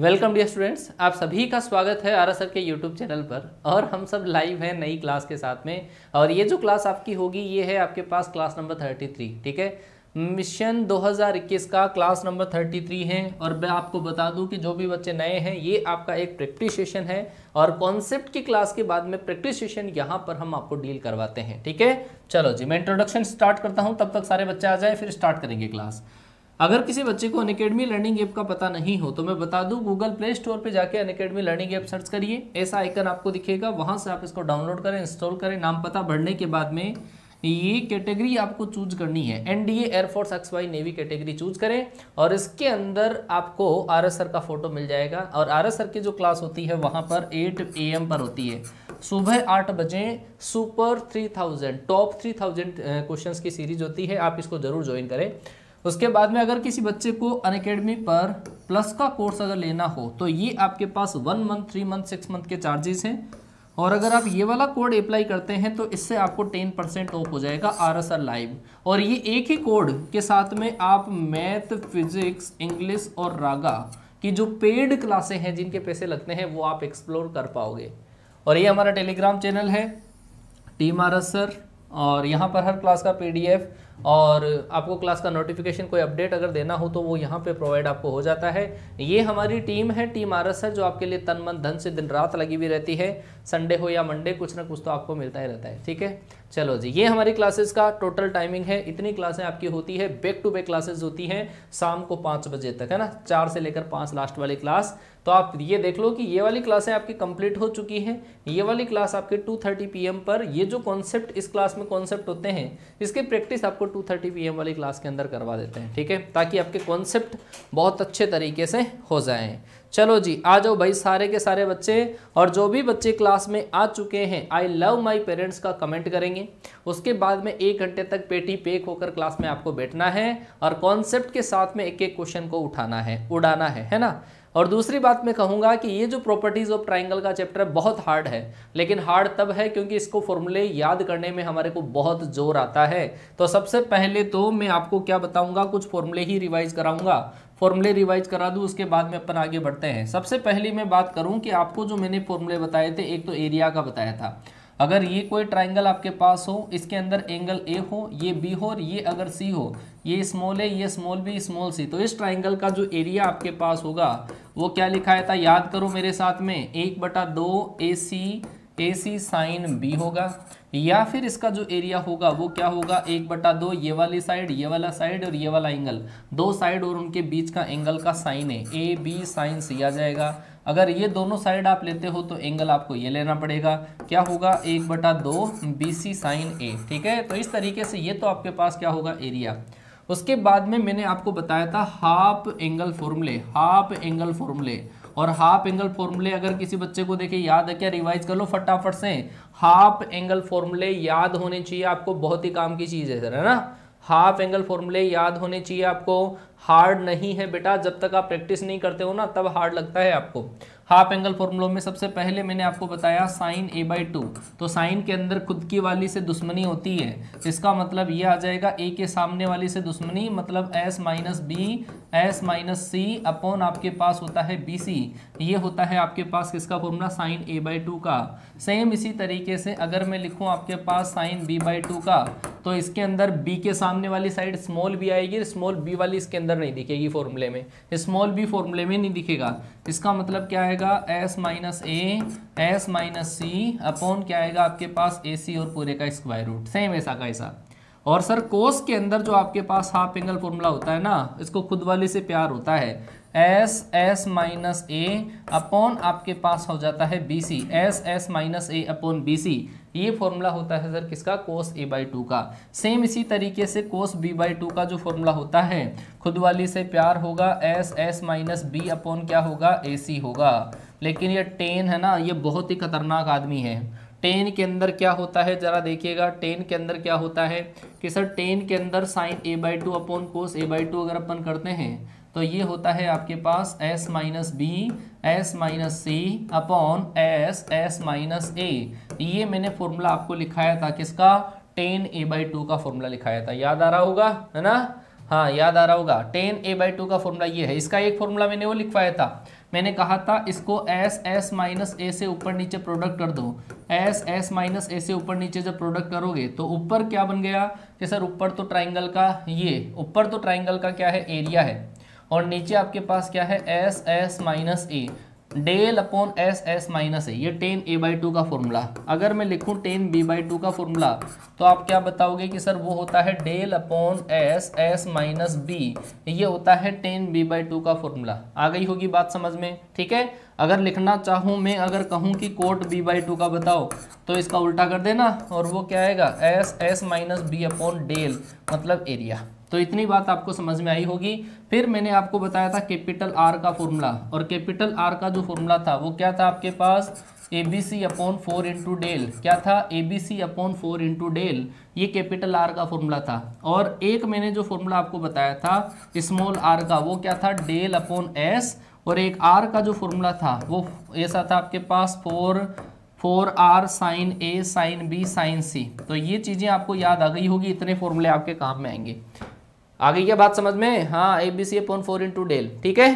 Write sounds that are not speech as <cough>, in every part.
welcome dear students आप सभी का स्वागत है सर के यूट्यूब चैनल पर और हम सब लाइव हैं नई क्लास के साथ में और ये जो क्लास आपकी होगी ये है आपके पास क्लास नंबर 33 ठीक है मिशन 2021 का क्लास नंबर 33 है और मैं आपको बता दूं कि जो भी बच्चे नए हैं ये आपका एक प्रैक्टिस सेशन है और कॉन्सेप्ट की क्लास के बाद में प्रैक्टिस सेशन यहाँ पर हम आपको डील करवाते हैं ठीक है चलो जी मैं इंट्रोडक्शन स्टार्ट करता हूँ तब तक सारे बच्चे आ जाए फिर स्टार्ट करेंगे क्लास अगर किसी बच्चे को अनकेडमी लर्निंग ऐप का पता नहीं हो तो मैं बता दूं गूगल प्ले स्टोर पे जाके अनकेडमी लर्निंग ऐप सर्च करिए ऐसा आइकन आपको दिखेगा वहां से आप इसको डाउनलोड करें इंस्टॉल करें नाम पता भरने के बाद में ये कैटेगरी आपको चूज करनी है NDA air force X Y navy category choose करें और इसके अंदर आपको आर एस आर का फोटो मिल जाएगा और आर एस आर की जो क्लास होती है वहाँ पर 8 एम पर होती है सुबह आठ बजे सुपर 3000 टॉप 3000 क्वेश्चंस की सीरीज होती है आप इसको जरूर ज्वाइन करें उसके बाद में अगर किसी बच्चे को अन अकेडमी पर प्लस का कोर्स अगर लेना हो तो ये आपके पास one month three month six month के चार्जेस हैं और अगर आप ये वाला कोड अप्लाई करते हैं तो इससे आपको टेन परसेंट ऑफ हो जाएगा आर एस आर लाइव और ये एक ही कोड के साथ में आप मैथ फिजिक्स इंग्लिश और रागा की जो पेड क्लासे हैं जिनके पैसे लगते हैं वो आप एक्सप्लोर कर पाओगे और ये हमारा टेलीग्राम चैनल है टीम आर एस सर और यहाँ पर हर क्लास का पी डी एफ और आपको क्लास का नोटिफिकेशन कोई अपडेट अगर देना हो तो वो यहाँ पे प्रोवाइड आपको हो जाता है ये हमारी टीम है टीम एस है जो आपके लिए तन मन धन से दिन रात लगी हुई रहती है संडे हो या मंडे कुछ ना कुछ तो आपको मिलता ही रहता है ठीक है चलो जी ये हमारी क्लासेस का टोटल टाइमिंग है इतनी क्लासें आपकी होती है बैक टू बैक क्लासेस होती हैं शाम को पाँच बजे तक है ना चार से लेकर पाँच लास्ट वाली क्लास तो आप ये देख लो कि ये वाली क्लासें आपकी कंप्लीट हो चुकी हैं ये वाली क्लास आपके 2:30 पीएम पर ये जो कॉन्सेप्ट इस क्लास में कॉन्सेप्ट होते हैं इसकी प्रैक्टिस आपको टू थर्टी वाली क्लास के अंदर करवा देते हैं ठीक है ताकि आपके कॉन्सेप्ट बहुत अच्छे तरीके से हो जाएँ चलो जी आ जाओ भाई सारे के सारे बच्चे और जो भी बच्चे क्लास में आ चुके हैं आई लव माई पेरेंट्स का कमेंट करेंगे उसके बाद में एक घंटे तक पेटी पेक होकर क्लास में आपको बैठना है और कॉन्सेप्ट के साथ में एक एक क्वेश्चन को उठाना है उड़ाना है है ना और दूसरी बात मैं कहूँगा कि ये जो प्रॉपर्टीज़ ऑफ ट्राइंगल का चैप्टर बहुत हार्ड है लेकिन हार्ड तब है क्योंकि इसको फॉर्मूले याद करने में हमारे को बहुत जोर आता है तो सबसे पहले तो मैं आपको क्या बताऊँगा कुछ फॉर्मूले ही रिवाइज कराऊँगा फॉर्मूले रिवाइज करा दूँ उसके बाद में अपन आगे बढ़ते हैं सबसे पहली मैं बात करूँ कि आपको जो मैंने फॉर्मूले बताए थे एक तो एरिया का बताया था अगर ये कोई ट्राइंगल आपके पास हो इसके अंदर एंगल ए हो ये बी हो और ये अगर सी हो ये स्मॉल है ये स्मॉल बी स्मॉल सी तो इस ट्राइंगल का जो एरिया आपके पास होगा वो क्या लिखाया था याद करो मेरे साथ में एक बटा दो ए सी ए सी साइन बी होगा या फिर इसका जो एरिया होगा वो क्या होगा एक बटा दो ये वाली साइड ये वाला साइड और ये वाला एंगल दो साइड और उनके बीच का एंगल का साइन है ए बी साइन सी आ जाएगा अगर ये दोनों साइड आप लेते हो तो एंगल आपको ये लेना पड़ेगा क्या होगा एक बटा दो बी सी साइन ए ठीक है तो इस तरीके से ये तो आपके पास क्या होगा एरिया उसके बाद में मैंने आपको बताया था हाफ एंगल फॉर्मूले हाफ एंगल फॉर्मूले और हाफ एंगल फॉर्मूले अगर किसी बच्चे को देखे याद है क्या रिवाइज कर लो फटाफट से हाफ एंगल फॉर्मूले याद होने चाहिए आपको बहुत ही काम की चीज़ है सर है ना हाफ एंगल फॉर्मूले याद होने चाहिए आपको हार्ड नहीं है बेटा जब तक आप प्रैक्टिस नहीं करते हो ना तब हार्ड लगता है आपको हाफ एंगल फॉर्मूलों में सबसे पहले मैंने आपको बताया साइन ए बाई टू तो साइन के अंदर खुद की वाली से दुश्मनी होती है इसका मतलब ये आ जाएगा ए के सामने वाली से दुश्मनी मतलब s minus B S minus सी अपॉन आपके पास होता है बी सी ये होता है आपके पास किसका formula sine A by two का सेम इसी तरीके से अगर मैं लिखूँ आपके पास साइन बी बाई टू का तो इसके अंदर बी के सामने वाली साइड स्मॉल बी आएगी स्मॉल बी वाली इसके अंदर अंदर नहीं दिखेगी फॉर्मूले में स्मॉल बी फॉर्मूले में नहीं दिखेगा इसका मतलब क्या आएगा s minus A S minus C upon क्या आएगा आपके पास ए सी और पूरे का स्क्वायर रूट सेम ऐसा का ऐसा और सर कोस के अंदर जो आपके पास हाफ एंगल फॉर्मूला होता है ना इसको खुद वाले से प्यार होता है एस एस माइनस ए अपॉन आपके पास हो जाता है b c S S minus ए अपॉन बी सी ये फॉर्मूला होता है सर किसका कोस ए बाई टू का सेम इसी तरीके से कोस बी बाई टू का जो फॉर्मूला होता है खुद वाली से प्यार होगा S S minus B upon क्या होगा ए सी होगा लेकिन ये टेन है ना ये बहुत ही खतरनाक आदमी है टेन के अंदर क्या होता है जरा देखिएगा टेन के अंदर क्या होता है कि सर टेन के अंदर sine A by two upon cos A by two अगर अपन करते हैं तो ये होता है आपके पास s minus B S minus सी अपॉन एस एस माइनस ए ये मैंने फॉर्मूला आपको लिखाया था किसका टेन ए बाई टू का फॉर्मूला लिखाया था याद आ रहा होगा है ना हाँ याद आ रहा होगा टेन ए बाई टू का फॉर्मूला ये है इसका एक फॉर्मूला मैंने वो लिखवाया था मैंने कहा था इसको एस एस माइनस ए से ऊपर नीचे प्रोडक्ट कर दो एस एस माइनस ए से ऊपर नीचे जब प्रोडक्ट करोगे तो ऊपर क्या बन गया कि सर ऊपर तो ट्राइंगल का ये ऊपर तो ट्राइंगल का क्या है एरिया है और नीचे आपके पास क्या है s S minus a del upon S S minus ए ये टेन ए बाई टू का फॉर्मूला अगर मैं लिखूं टेन बी बाई टू का फॉर्मूला तो आप क्या बताओगे कि सर वो होता है del upon S S minus B ये होता है टेन बी बाई टू का फॉर्मूला आ गई होगी बात समझ में ठीक है अगर लिखना चाहूँ मैं अगर कहूँ कि कोट बी बाई टू का बताओ तो इसका उल्टा कर देना और वो क्या आएगा s S minus B upon del मतलब एरिया तो इतनी बात आपको समझ में आई होगी फिर मैंने आपको बताया था कैपिटल आर का फॉर्मूला और कैपिटल आर का जो फॉर्मूला था वो क्या था आपके पास A B C upon four into del क्या था A B C upon four into del ये कैपिटल आर का फॉर्मूला था और एक मैंने जो फॉर्मूला आपको बताया था स्मॉल आर का वो क्या था डेल अपॉन एस और एक आर का जो फॉर्मूला था वो ऐसा था आपके पास four four R sine A sine B sine C तो ये चीज़ें आपको याद आ गई होगी इतने फॉर्मूले आपके काम में आएंगे आ गई क्या बात समझ में हाँ a B C upon four into del ठीक है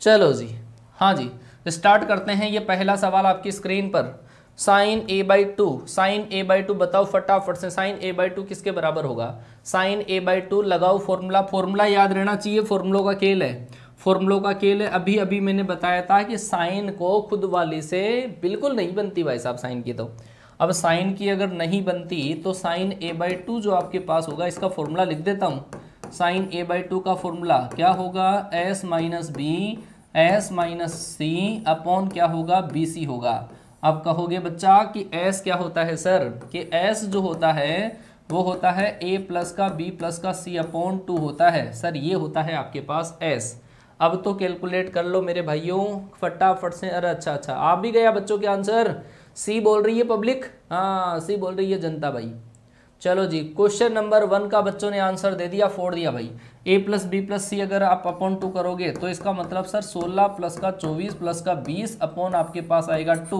चलो जी हाँ जी स्टार्ट तो करते हैं ये पहला सवाल आपकी स्क्रीन पर sine A by two sine A by two बताओ फटाफट से साइन ए बाई टू किसके बराबर होगा साइन ए बाई टू लगाओ फॉर्मूला फॉर्मूला याद रहना चाहिए फॉर्मूलों का खेल है फॉर्मूलों का केल है अभी अभी मैंने बताया था कि साइन को खुद वाली से बिल्कुल नहीं बनती भाई साहब साइन की तो अब साइन की अगर नहीं बनती तो साइन ए बाई टू जो आपके पास होगा इसका फॉर्मूला लिख देता हूँ साइन ए बाई टू का फॉर्मूला क्या होगा S minus B S minus सी अपॉन क्या होगा बी सी होगा अब कहोगे बच्चा कि एस क्या होता है सर कि एस जो होता है वो होता है ए प्लस का बी प्लस का सी अपॉन टू होता है सर ये होता है आपके पास एस अब तो कैलकुलेट कर लो मेरे भाइयों फटाफट से अरे अच्छा अच्छा आप भी गया बच्चों के आंसर सी बोल रही है पब्लिक हाँ सी बोल रही है जनता भाई चलो जी क्वेश्चन नंबर वन का बच्चों ने आंसर दे दिया फोड़ दिया भाई ए प्लस बी प्लस सी अगर आप अपॉन टू करोगे तो इसका मतलब सर 16 प्लस का 24 प्लस का 20 अपॉन आपके पास आएगा टू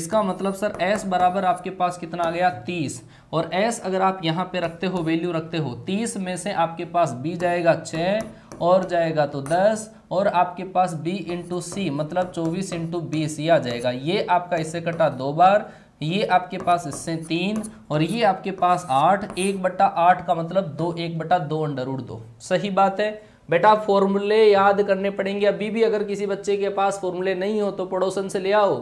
इसका मतलब सर एस बराबर आपके पास कितना आ गया 30 और एस अगर आप यहाँ पे रखते हो वैल्यू रखते हो 30 में से आपके पास बी जाएगा 6 और जाएगा तो 10 और आपके पास बी इंटू सी मतलब चौबीस इंटू बीस आ जाएगा ये आपका इससे कटा दो बार ये आपके पास इससे तीन और ये आपके पास आठ एक बट्टा आठ का मतलब दो एक बट्टा दो अंडर उड़ दो सही बात है बेटा फॉर्मूले याद करने पड़ेंगे अभी भी अगर किसी बच्चे के पास फॉर्मूले नहीं हो तो पड़ोसन से ले आओ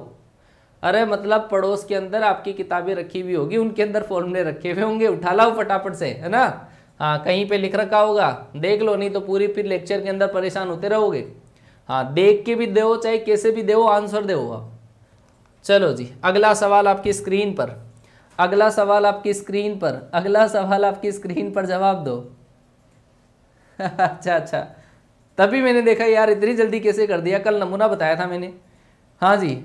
अरे मतलब पड़ोस के अंदर आपकी किताबें रखी हुई होगी उनके अंदर फॉर्मूले रखे हुए होंगे उठा लाओ फटाफट से है ना हाँ कहीं पे लिख रखा होगा देख लो नहीं तो पूरी फिर लेक्चर के अंदर परेशान होते रहोगे हाँ देख के भी दो चाहे कैसे भी दो आंसर दो आप चलो जी अगला सवाल आपकी स्क्रीन पर अगला सवाल आपकी स्क्रीन पर अगला सवाल आपकी स्क्रीन पर जवाब दो <laughs> अच्छा अच्छा तभी मैंने देखा यार इतनी जल्दी कैसे कर दिया कल नमूना बताया था मैंने हाँ जी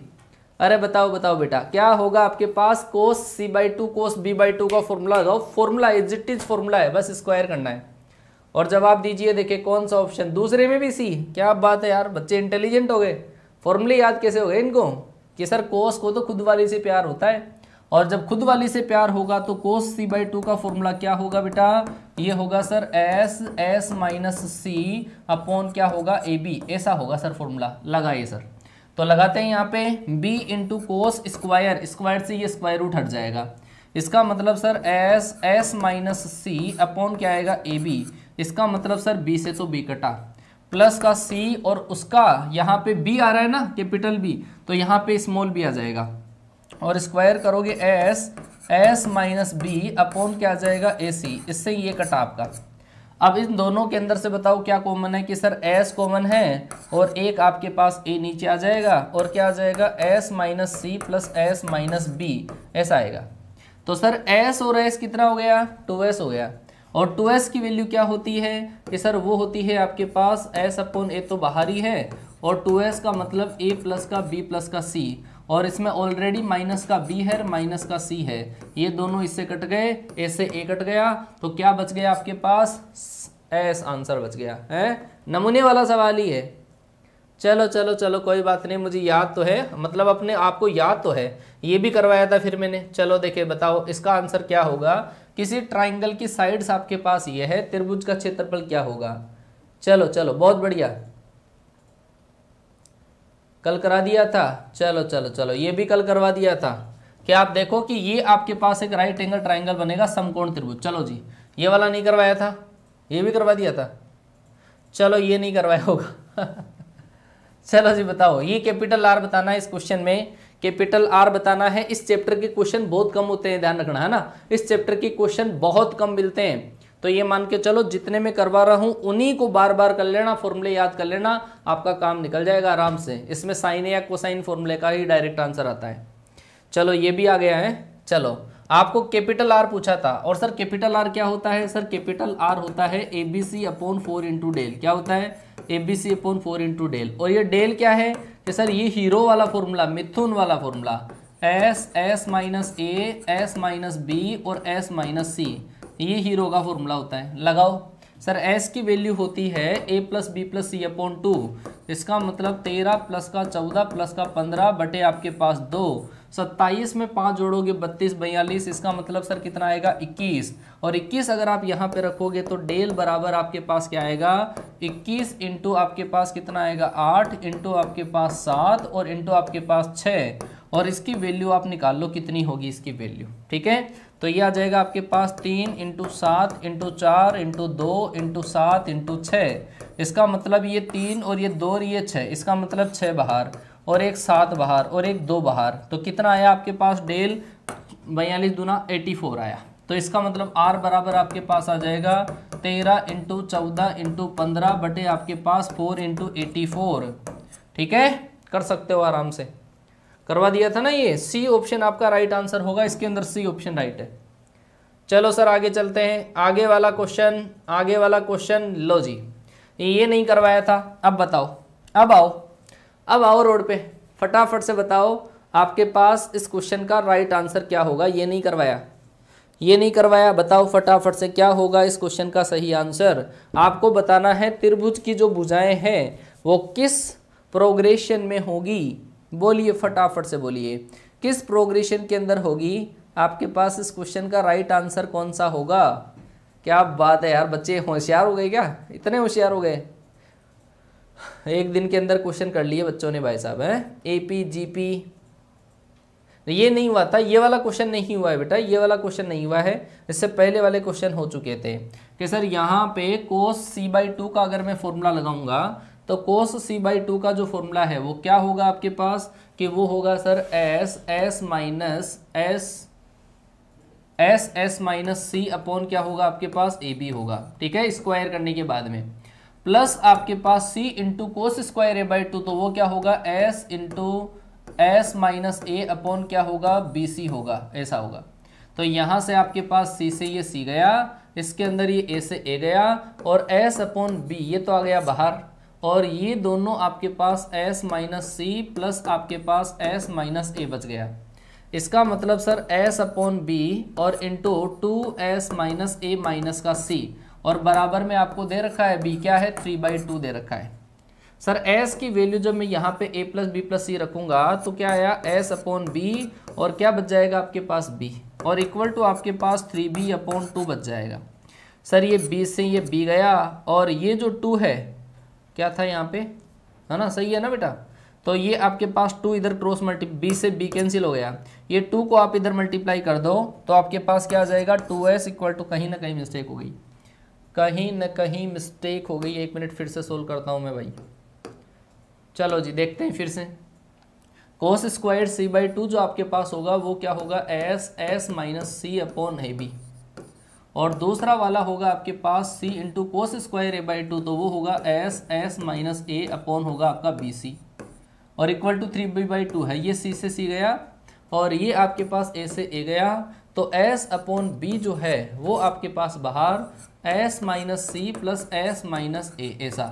अरे बताओ बताओ बेटा क्या होगा आपके पास cos C by two cos B by two का फॉर्मूला दो formula is it is formula है बस स्क्वायर करना है और जवाब दीजिए देखिए कौन सा ऑप्शन दूसरे में भी सी क्या बात है यार बच्चे इंटेलिजेंट हो गए फॉर्मूले याद कैसे हो गए इनको कि सर कोस को तो खुद वाली से प्यार होता है और जब खुद वाली से प्यार होगा तो कोस सी बाई टू का फॉर्मूला क्या होगा बेटा ये होगा सर एस एस माइनस सी अपॉन क्या होगा ए बी ऐसा होगा सर फॉर्मूला लगाइए सर तो लगाते हैं यहाँ पे b into cos square square से ये स्क्वायर रूट हट जाएगा इसका मतलब सर एस एस माइनस सी अपॉन क्या आएगा ए बी इसका मतलब सर बी से तो बी कटा प्लस का सी और उसका यहाँ पे बी आ रहा है ना कैपिटल बी तो यहाँ पे स्मॉल बी आ जाएगा और स्क्वायर करोगे s S minus B upon क्या आ जाएगा ए सी इससे ये कटा आपका अब इन दोनों के अंदर से बताओ क्या कॉमन है कि सर एस कॉमन है और एक आपके पास ए नीचे आ जाएगा और क्या आ जाएगा एस माइनस सी प्लस एस माइनस बी ऐसा आएगा तो सर एस और एस कितना हो गया टू एस हो गया और टू एस की वैल्यू क्या होती है कि सर वो होती है आपके पास एस अपॉन ए तो बाहर ही है और टू एस का मतलब ए प्लस का बी प्लस का सी और इसमें ऑलरेडी माइनस का बी है माइनस का सी है ये दोनों इससे कट गए ए से ए कट गया तो क्या बच गया आपके पास एस आंसर बच गया है नमूने वाला सवाल ही है चलो चलो चलो कोई बात नहीं मुझे याद तो है मतलब अपने आप को याद तो है ये भी करवाया था फिर मैंने चलो देखिए बताओ इसका आंसर क्या होगा किसी ट्राइंगल की साइड्स आपके पास ये है त्रिभुज का क्षेत्रफल क्या होगा चलो चलो बहुत बढ़िया कल करा दिया था चलो चलो चलो ये भी कल करवा दिया था क्या आप देखो कि ये आपके पास एक राइट एंगल ट्राइंगल बनेगा समकोण त्रिभुज चलो जी ये वाला नहीं करवाया था ये भी करवा दिया था चलो ये नहीं करवाया होगा <laughs> चलो जी बताओ ये कैपिटल आर बताना है इस क्वेश्चन में कैपिटल आर बताना है इस चैप्टर के क्वेश्चन बहुत कम होते हैं ध्यान रखना है ना इस चैप्टर के क्वेश्चन बहुत कम मिलते हैं तो ये मान के चलो जितने मैं करवा रहा हूँ उन्हीं को बार बार कर लेना फॉर्मूले याद कर लेना आपका काम निकल जाएगा आराम से इसमें साइन या कोसाइन फॉर्मूले का ही डायरेक्ट आंसर आता है चलो ये भी आ गया है चलो आपको कैपिटल आर पूछा था और सर कैपिटल आर क्या होता है सर कैपिटल आर होता है a B C upon four into del क्या होता है a B C upon four into del और ये डेल क्या है कि सर ये हीरो वाला फॉर्मूला मिथुन वाला formula s S minus A S minus B और एस माइनस सी ये हीरो का फॉर्मूला होता है लगाओ सर एस की वैल्यू होती है ए प्लस बी प्लस सी अपॉन टू इसका मतलब तेरह प्लस का चौदह प्लस का पंद्रह बटे आपके पास दो सत्ताईस में पाँच जोड़ोगे बत्तीस बयालीस इसका मतलब सर कितना आएगा इक्कीस और इक्कीस अगर आप यहाँ पे रखोगे तो डेल बराबर आपके पास क्या आएगा इक्कीस इंटू आपके पास कितना आएगा आठ इंटू आपके पास सात और इंटू आपके पास छः और इसकी वैल्यू आप निकाल लो कितनी होगी इसकी वैल्यू ठीक है तो ये आ जाएगा आपके पास तीन इंटू सात इंटू चार इंटू दो इंटू सात इंटू छः इसका मतलब ये तीन और ये दो और ये छः इसका मतलब छः बाहर और एक सात बाहर और एक दो बाहर तो कितना आया आपके पास डेल बयालीस दुना एटी फोर आया तो इसका मतलब आर बराबर आपके पास आ जाएगा तेरह इंटू चौदह इंटू पंद्रह बटे आपके पास फोर इंटू एटी फोर ठीक है कर सकते हो आराम से करवा दिया था ना ये सी ऑप्शन आपका राइट आंसर होगा इसके अंदर सी ऑप्शन राइट है चलो सर आगे चलते हैं आगे वाला क्वेश्चन आगे वाला क्वेश्चन लो जी ये नहीं करवाया था अब बताओ अब आओ अब आओ रोड पे फटाफट से बताओ आपके पास इस क्वेश्चन का राइट आंसर क्या होगा ये नहीं करवाया ये नहीं करवाया बताओ फटाफट से क्या होगा इस क्वेश्चन का सही आंसर आपको बताना है त्रिभुज की जो भुजाएं हैं वो किस प्रोग्रेशन में होगी बोलिए फटाफट से बोलिए किस प्रोग्रेशन के अंदर होगी आपके पास इस क्वेश्चन का राइट आंसर कौन सा होगा क्या बात है यार बच्चे होशियार हो गए क्या इतने होशियार हो गए एक दिन के अंदर क्वेश्चन कर लिए बच्चों ने भाई साहब है ए पी जी पी ये नहीं हुआ था ये वाला क्वेश्चन नहीं हुआ है बेटा ये वाला क्वेश्चन नहीं हुआ है इससे पहले वाले क्वेश्चन हो चुके थे कि सर यहाँ पे कोस सी बाई टू का अगर मैं फॉर्मूला लगाऊंगा तो कोस सी बाई टू का जो फॉर्मूला है वो क्या होगा आपके पास कि वो होगा sir s S minus s S S minus सी अपॉन क्या होगा आपके पास ए बी होगा ठीक है स्क्वायर करने के बाद में प्लस आपके पास c into cos square A by two तो वो क्या होगा s इंटू एस माइनस ए अपॉन क्या होगा बी सी होगा ऐसा होगा तो यहां से आपके पास सी से ये सी गया इसके अंदर ये ए से ए गया और एस अपॉन बी ये तो आ गया बाहर और ये दोनों आपके पास एस माइनस सी प्लस आपके पास एस माइनस ए बच गया इसका मतलब सर एस अपॉन बी और into two S minus A minus का सी और बराबर में आपको दे रखा है बी क्या है थ्री बाई टू दे रखा है सर एस की वैल्यू जब मैं यहाँ पे A plus B plus C रखूँगा तो क्या आया एस अपॉन बी और क्या बच जाएगा आपके पास बी और इक्वल टू आपके पास थ्री बी अपॉन टू बच जाएगा सर ये बी से ये बी गया और ये जो टू है क्या था यहाँ पे है ना सही है ना बेटा तो ये आपके पास टू इधर क्रॉस मल्टी बी से बी कैंसिल हो गया ये टू को आप इधर मल्टीप्लाई कर दो तो आपके पास क्या आ जाएगा टू एस इक्वल टू कहीं ना कहीं मिस्टेक हो गई कहीं ना कहीं मिस्टेक हो गई एक मिनट फिर से सोल्व करता हूँ मैं भाई चलो जी देखते हैं फिर से cos square C by two जो आपके पास होगा वो क्या होगा S S minus C upon A B और दूसरा वाला होगा आपके पास C into cos square A by two तो वो होगा एस एस माइनस ए अपॉन होगा आपका बी सी और equal to three B by two है ये सी से सी गया और ये आपके पास ए से ए गया तो एस अपॉन बी जो है वो आपके पास बाहर S minus C plus S minus A ऐसा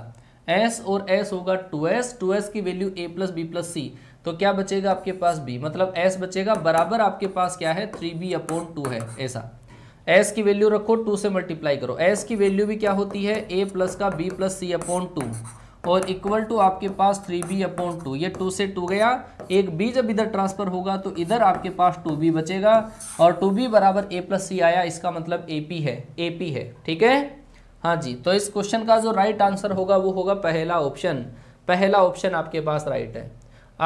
एस और एस होगा टू एस टू एस की value A plus B plus C तो क्या बचेगा आपके पास बी मतलब एस बचेगा बराबर आपके पास क्या है थ्री बी अपॉन टू है ऐसा एस की वैल्यू रखो टू से मल्टीप्लाई करो एस की वैल्यू भी क्या होती है ए प्लस का बी प्लस सी अपॉन टू और इक्वल टू आपके पास थ्री बी अपॉन टू ये टू से टू गया एक बी जब इधर ट्रांसफर होगा तो इधर आपके पास टू बी बचेगा और टू बी बराबर ए प्लस सी आया इसका मतलब ए पी है ए पी है ठीक है हाँ जी तो इस क्वेश्चन का जो राइट आंसर होगा वो होगा पहला ऑप्शन पहला ऑप्शन आपके पास राइट है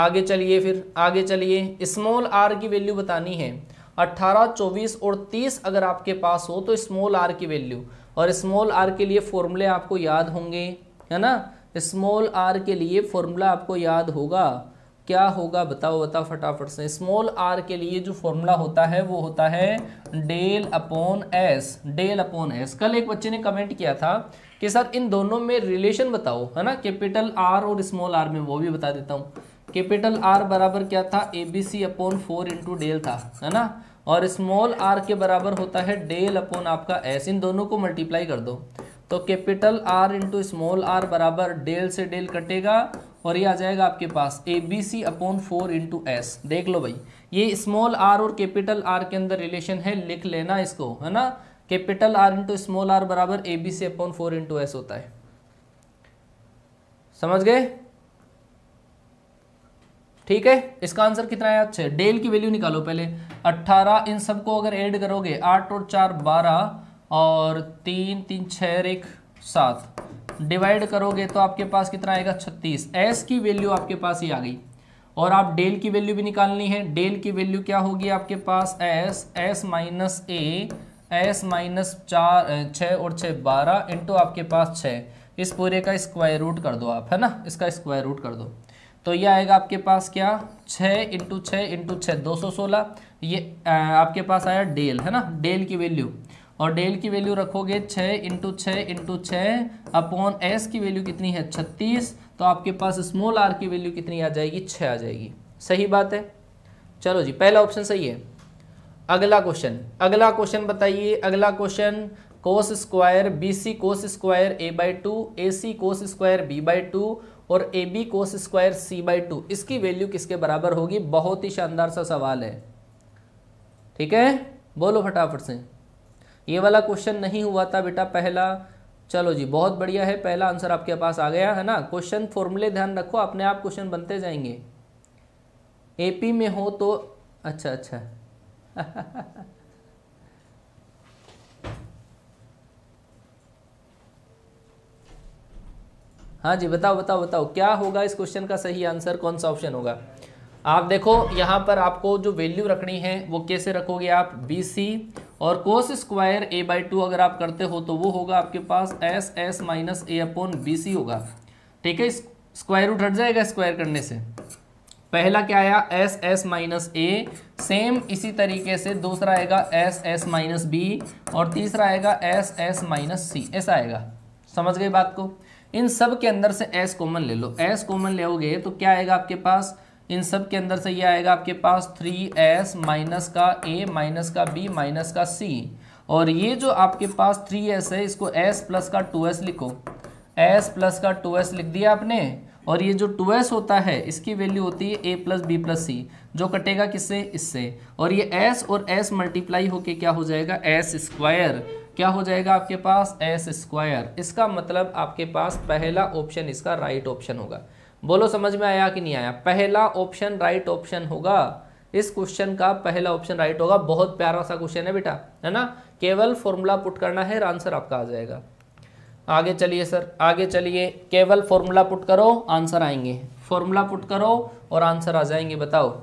आगे चलिए फिर आगे चलिए स्मॉल आर की वैल्यू बतानी है अट्ठारह चौबीस और तीस अगर आपके पास हो तो स्मॉल आर की वैल्यू और स्मॉल आर के लिए फॉर्मूले आपको याद होंगे है ना स्मॉल आर के लिए फॉर्मूला आपको याद होगा क्या होगा बताओ बताओ फटाफट से स्मॉल आर के लिए जो फॉर्मूला होता है वो होता है del upon S del upon S कल एक बच्चे ने कमेंट किया था कि सर इन दोनों में रिलेशन बताओ है ना कैपिटल आर और स्मॉल आर में वो भी बता देता हूँ कैपिटल आर बराबर क्या था A B C upon four into del था है ना और स्मॉल आर के बराबर होता है डेल अपॉन आपका एस इन दोनों को मल्टीप्लाई कर दो तो capital R into small R बराबर डेल से डेल कटेगा और ये आ जाएगा आपके पास A B C upon four into S देख लो भाई ये स्मॉल आर और कैपिटल आर के अंदर रिलेशन है लिख लेना इसको है ना capital R into small R बराबर A B C upon four into S होता है समझ गए ठीक है इसका आंसर कितना आया अच्छा डेल की वैल्यू निकालो पहले अट्ठारह इन सबको अगर ऐड करोगे आठ और चार बारह और तीन तीन छः एक सात डिवाइड करोगे तो आपके पास कितना आएगा छत्तीस एस की वैल्यू आपके पास ही आ गई और आप डेल की वैल्यू भी निकालनी है डेल की वैल्यू क्या होगी आपके पास S S minus A S minus चार छः और छः बारह इंटू आपके पास छः इस पूरे का स्क्वायर रूट कर दो आप है ना इसका स्क्वायर रूट कर दो तो ये आएगा आपके पास क्या छः इंटू छः इंटू छः दो सौ सोलह ये आपके पास आया डेल है ना डेल की वैल्यू और डेल की वैल्यू रखोगे छः इंटू छः इंटू छः अपॉन एस की वैल्यू कितनी है छत्तीस तो आपके पास स्मॉल आर की वैल्यू कितनी आ जाएगी छः आ जाएगी सही बात है चलो जी पहला ऑप्शन सही है अगला क्वेश्चन अगला क्वेश्चन बताइए अगला question cos square B C cos square A by two A C cos square B by two और A B cos square C by two इसकी वैल्यू किसके बराबर होगी बहुत ही शानदार सा सवाल है ठीक है बोलो फटाफट से ये वाला क्वेश्चन नहीं हुआ था बेटा पहला चलो जी बहुत बढ़िया है पहला आंसर आपके पास आ गया है ना क्वेश्चन फॉर्मूले ध्यान रखो अपने आप क्वेश्चन बनते जाएंगे एपी में हो तो अच्छा अच्छा <laughs> हाँ जी बताओ बताओ बताओ क्या होगा इस क्वेश्चन का सही आंसर कौन सा ऑप्शन होगा आप देखो यहाँ पर आपको जो वैल्यू रखनी है वो कैसे रखोगे आप बी सी और cos square A by two अगर आप करते हो तो वो होगा आपके पास एस एस माइनस ए अपॉन बी सी होगा ठीक है स्क्वायर रूट हट जाएगा स्क्वायर करने से पहला क्या आया S S minus A same इसी तरीके से दूसरा आएगा एस एस माइनस बी और तीसरा आएगा एस एस माइनस सी ऐसा आएगा समझ गए बात को इन सब के अंदर से एस कॉमन ले लो एस कॉमन लेगे तो क्या आएगा आपके पास इन सब के अंदर से ये आएगा आपके पास थ्री एस माइनस का ए माइनस का बी माइनस का सी और ये जो आपके पास थ्री एस है इसको एस प्लस का टू एस लिखो एस प्लस का टू एस लिख दिया आपने और ये जो टू एस होता है इसकी वैल्यू होती है ए प्लस बी प्लस सी जो कटेगा किससे इससे और ये एस और एस मल्टीप्लाई होके क्या हो जाएगा एस स्क्वायर क्या हो जाएगा आपके पास एस स्क्वायर इसका मतलब आपके पास पहला ऑप्शन इसका राइट ऑप्शन होगा बोलो समझ में आया कि नहीं आया पहला ऑप्शन राइट ऑप्शन होगा इस क्वेश्चन का पहला ऑप्शन राइट होगा बहुत प्यारा सा क्वेश्चन है बेटा है ना केवल फॉर्मूला पुट करना है आंसर आपका आ जाएगा आगे चलिए सर आगे चलिए केवल फॉर्मूला पुट करो आंसर आएंगे फॉर्मूला पुट करो और आंसर आ जाएंगे बताओ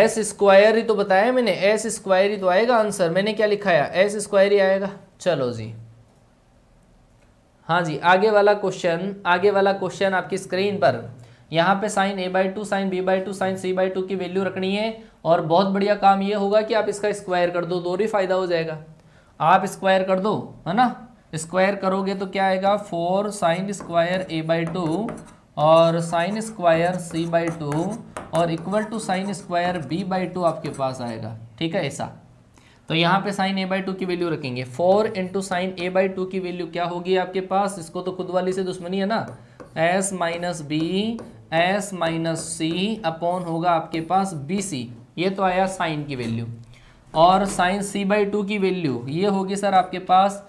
एस स्क्वायर ही तो बताया मैंने एस स्क्वायर ही तो आएगा आंसर मैंने क्या लिखाया एस स्क्वायर ही आएगा चलो जी हाँ जी आगे वाला क्वेश्चन आगे वाला क्वेश्चन आपकी स्क्रीन पर यहाँ पे sine A by two sine B by two sine C by two की वैल्यू रखनी है और बहुत बढ़िया काम ये होगा कि आप इसका स्क्वायर कर दो दो ही फायदा हो जाएगा आप स्क्वायर कर दो है ना स्क्वायर करोगे तो क्या आएगा four sine square A by two और sine square C by two और equal to sine square B by two आपके पास आएगा ठीक है ऐसा तो यहाँ पे साइन ए बाई टू की वैल्यू रखेंगे four into sine A by two की वैल्यू क्या होगी आपके पास इसको तो खुद वाली से दुश्मनी है ना S minus B S minus सी अपॉन होगा आपके पास बी सी ये तो आया साइन की वैल्यू और साइन सी बाई टू की वैल्यू ये होगी सर आपके पास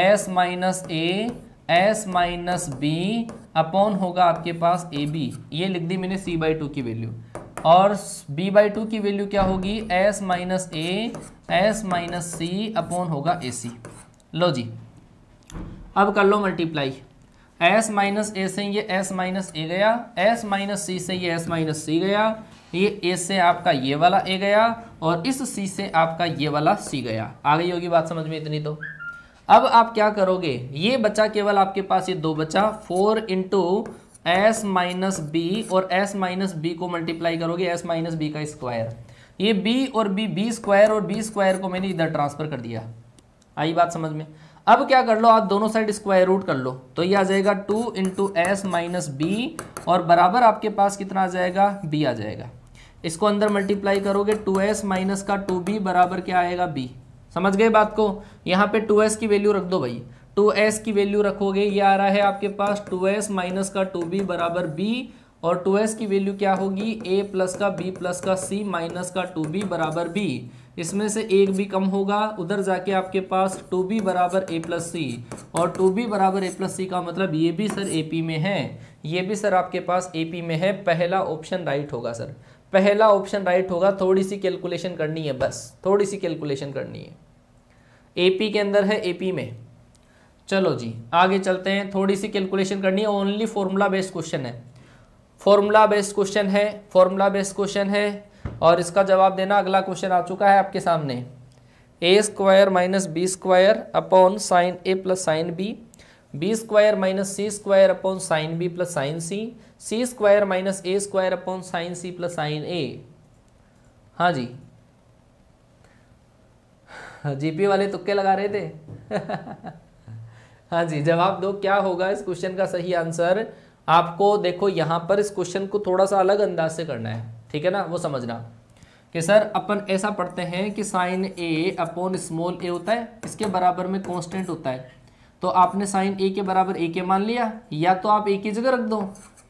S minus A S minus B upon होगा आपके पास ए बी ये लिख दी मैंने सी बाई टू की वैल्यू और b बाई टू की वैल्यू क्या होगी s minus A S minus C upon होगा ए सी लो जी अब कर लो मल्टीप्लाई s माइनस ए से ये एस माइनस ए गया s माइनस सी से ये s माइनस सी गया ये ए से आपका ये वाला ए गया और इस सी से आपका ये वाला सी गया आ गई होगी बात समझ में इतनी तो अब आप क्या करोगे ये बच्चा केवल आपके पास ये दो बच्चा four into S minus B और एस माइनस बी को मल्टीप्लाई करोगे एस माइनस बी का स्क्वायर ये बी और बी बी स्क्वायर और बी स्क्वायर को मैंने इधर ट्रांसफर कर दिया आई बात समझ में अब क्या कर लो आप दोनों साइड स्क्वायर रूट कर लो तो ये आ जाएगा two into S minus B और बराबर आपके पास कितना आ जाएगा बी आ जाएगा इसको अंदर मल्टीप्लाई करोगे टू एस माइनस का टू बी बराबर क्या आएगा बी समझ गए बात को यहाँ पे टू एस की वैल्यू रख दो भाई टू एस की वैल्यू रखोगे ये आ रहा है आपके पास टू एस माइनस का टू बी बराबर बी और टू एस की वैल्यू क्या होगी ए प्लस का बी प्लस का सी माइनस का टू बी बराबर बी इसमें से एक भी कम होगा उधर जाके आपके पास टू बी बराबर ए प्लस सी और टू बी बराबर ए प्लस सी का मतलब ये भी सर ए पी में है ये भी सर आपके पास ए पी में है पहला ऑप्शन राइट होगा सर पहला ऑप्शन राइट होगा थोड़ी सी कैलकुलेशन करनी है बस थोड़ी सी कैलकुलेशन करनी है एपी के अंदर है एपी में चलो जी आगे चलते हैं थोड़ी सी कैलकुलेशन करनी है ओनली फॉर्मूला बेस्ड क्वेश्चन है फॉर्मूला बेस्ड क्वेश्चन है फॉर्मूला बेस्ड क्वेश्चन है और इसका जवाब देना अगला क्वेश्चन आ चुका है आपके सामने A square minus B square upon sine A plus sine B B square minus C square upon sine B plus sine C C square minus A square upon sine C plus sine A हाँ जी GP वाले तुक्के लगा रहे थे <laughs> हाँ जी जवाब दो क्या होगा इस क्वेश्चन का सही आंसर आपको देखो यहाँ पर इस क्वेश्चन को थोड़ा सा अलग अंदाज से करना है ठीक है ना वो समझना कि सर अपन ऐसा पढ़ते हैं कि sine A upon small A होता है इसके बराबर में कॉन्स्टेंट होता है तो आपने साइन ए के बराबर ए के मान लिया या तो आप ए की जगह रख दो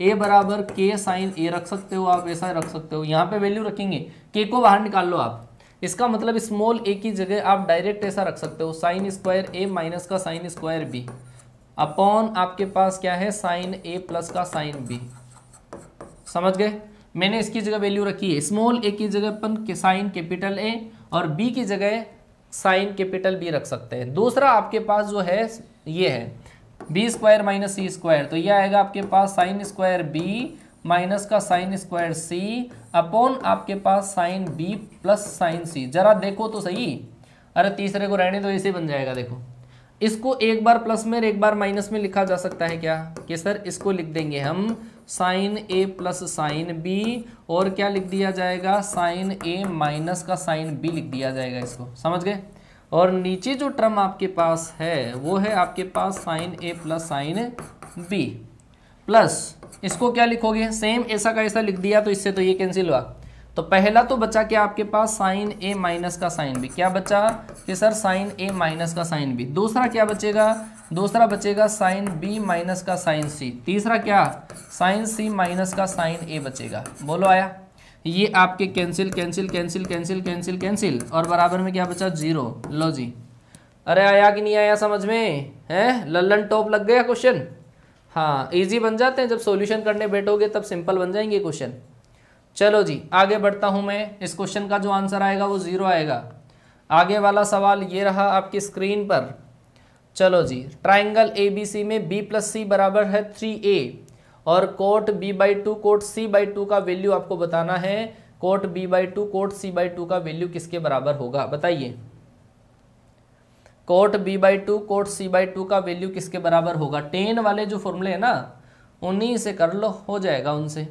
ए बराबर के साइन ए रख सकते हो आप ऐसा रख सकते हो यहाँ पे वैल्यू रखेंगे के को बाहर निकाल लो आप इसका मतलब स्मॉल ए की जगह आप डायरेक्ट ऐसा रख सकते हो साइन स्क्वायर ए माइनस का साइन स्क्वायर बी अपॉन आपके पास क्या है साइन ए प्लस का साइन बी समझ गए मैंने इसकी जगह वैल्यू रखी है स्मॉल ए की जगह अपन के साइन कैपिटल ए और बी की जगह साइन कैपिटल बी रख सकते हैं दूसरा आपके पास जो है ये है B square minus C square तो ये आएगा आपके पास साइन स्क्वायर बी माइनस का साइन स्क्वायर सी अपॉन आपके पास sine B plus sine C जरा देखो तो सही अरे तीसरे को रहने दो ऐसे बन जाएगा देखो इसको एक बार प्लस में और एक बार माइनस में लिखा जा सकता है क्या कि सर इसको लिख देंगे हम sine A plus sine B और क्या लिख दिया जाएगा साइन ए माइनस का साइन बी लिख दिया जाएगा इसको समझ गए और नीचे जो टर्म आपके पास है वो है आपके पास sine A plus sine B plus इसको क्या लिखोगे सेम ऐसा का ऐसा लिख दिया तो इससे तो ये कैंसिल हुआ तो पहला तो बचा क्या आपके पास साइन ए माइनस का साइन भी क्या बचा कि सर साइन ए माइनस का साइन भी दूसरा क्या बचेगा दूसरा बचेगा साइन बी माइनस का साइन सी तीसरा क्या साइन सी माइनस का साइन ए बचेगा बोलो आया ये आपके cancel cancel cancel cancel cancel cancel और बराबर में क्या बचा जीरो लो जी अरे आया कि नहीं आया समझ में है लल्लन टॉप लग गया क्वेश्चन हाँ इजी बन जाते हैं जब सॉल्यूशन करने बैठोगे तब सिंपल बन जाएंगे क्वेश्चन चलो जी आगे बढ़ता हूँ मैं इस क्वेश्चन का जो आंसर आएगा वो ज़ीरो आएगा आगे वाला सवाल ये रहा आपकी स्क्रीन पर चलो जी ट्राइंगल ए बी सी में बी प्लस सी बराबर है थ्री ए और cot B by two cot C by two का वैल्यू आपको बताना है cot B by two cot C by two का वैल्यू किसके बराबर होगा बताइए cot B by two cot C by two का वैल्यू किसके बराबर होगा टेन वाले जो फॉर्मूले हैं ना उन्हीं से कर लो हो जाएगा उनसे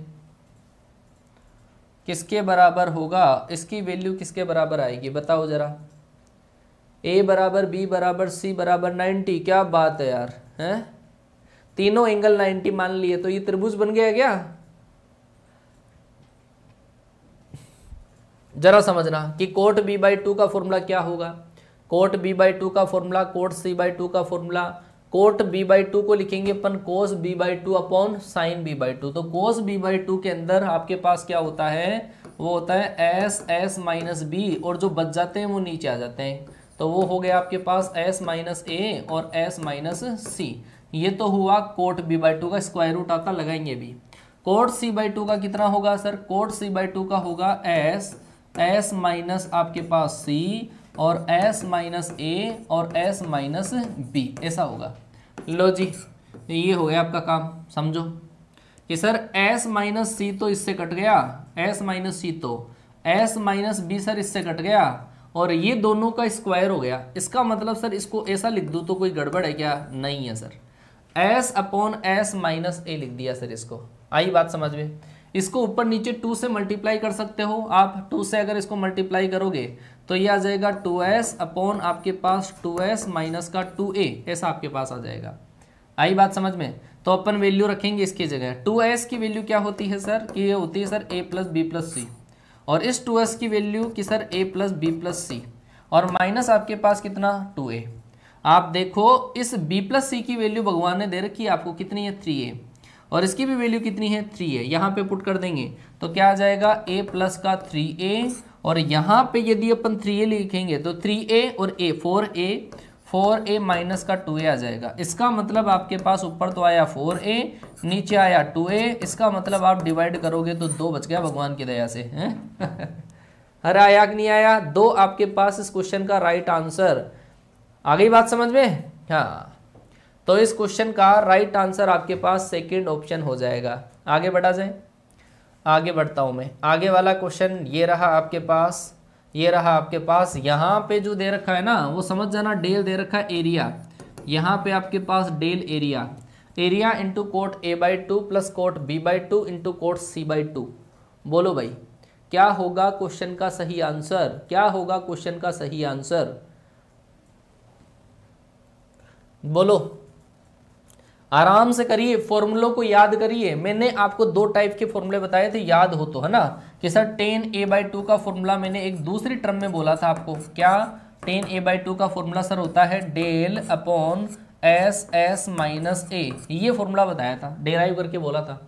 किसके बराबर होगा इसकी वैल्यू किसके बराबर आएगी बताओ ज़रा ए बराबर बी बराबर सी बराबर नाइन्टी क्या बात है यार हैं तीनों एंगल नाइन्टी मान लिए तो ये त्रिभुज बन गया क्या जरा समझना कि कोट बी बाई टू का फॉर्मूला क्या होगा कोट बी बाई टू का formula cot C by two का formula cot B by two को लिखेंगे अपन cos B by two upon sine B by two तो कोस बी बाई टू के अंदर आपके पास क्या होता है वो होता है एस एस माइनस बी और जो बच जाते हैं वो नीचे आ जाते हैं तो वो हो गया आपके पास एस माइनस ए और एस माइनस सी ये तो हुआ कोट बी बाई टू का स्क्वायर रूट आता लगाएंगे भी कोट सी बाई टू का कितना होगा sir cot C by two का होगा एस एस माइनस आपके पास सी और s माइनस ए और s माइनस बी ऐसा होगा लो जी ये हो गया आपका काम समझो कि सर s माइनस सी तो इससे कट गया s माइनस सी तो s माइनस बी सर इससे कट गया और ये दोनों का स्क्वायर हो गया इसका मतलब सर इसको ऐसा लिख दूँ तो कोई गड़बड़ है क्या नहीं है sir S upon S minus A लिख दिया सर इसको आई बात समझ में इसको ऊपर नीचे टू से मल्टीप्लाई कर सकते हो आप टू से अगर इसको मल्टीप्लाई करोगे तो ये आ जाएगा टू एस अपॉन आपके पास टू एस माइनस का टू ए ऐसा आपके पास आ जाएगा आई बात समझ में तो अपन वैल्यू रखेंगे इसकी जगह टू एस की वैल्यू क्या होती है सर कि ये होती है sir A plus B plus C और इस टू एस की वैल्यू कि sir A plus B plus C और माइनस आपके पास कितना टू ए आप देखो इस बी प्लस सी की वैल्यू भगवान ने दे रखी है आपको कितनी है थ्री ए और इसकी भी वैल्यू कितनी है थ्री है यहाँ पे पुट कर देंगे तो क्या आ जाएगा ए प्लस का थ्री ए और यहाँ पे यदि अपन थ्री ए लिखेंगे तो थ्री ए और A four A four A minus का टू ए आ जाएगा इसका मतलब आपके पास ऊपर तो आया फोर ए नीचे आया टू ए इसका मतलब आप डिवाइड करोगे तो दो बच गया भगवान की दया से हैं अरे <laughs> आया कि नहीं आया दो आपके पास इस क्वेश्चन का राइट आंसर आ गई बात समझ में हाँ तो इस क्वेश्चन का राइट आंसर आपके पास सेकेंड ऑप्शन हो जाएगा आगे बढ़ा जाए आगे बढ़ता हूँ मैं आगे वाला क्वेश्चन ये रहा आपके पास ये रहा आपके पास यहाँ पे जो दे रखा है ना वो समझ जाना डेल दे रखा है एरिया यहाँ पे आपके पास del area area into cot A by two plus cot B by two into cot C by two बोलो भाई क्या होगा क्वेश्चन का सही आंसर क्या होगा क्वेश्चन का सही आंसर बोलो आराम से करिए फॉर्मूलों को याद करिए मैंने आपको दो टाइप के फॉर्मूले बताए थे याद हो तो है ना कि sir tan A by two का फॉर्मूला मैंने एक दूसरी टर्म में बोला था आपको क्या टेन ए बाई टू का फॉर्मूला सर होता है del upon S S minus ए ये फॉर्मूला बताया था डेराइव करके बोला था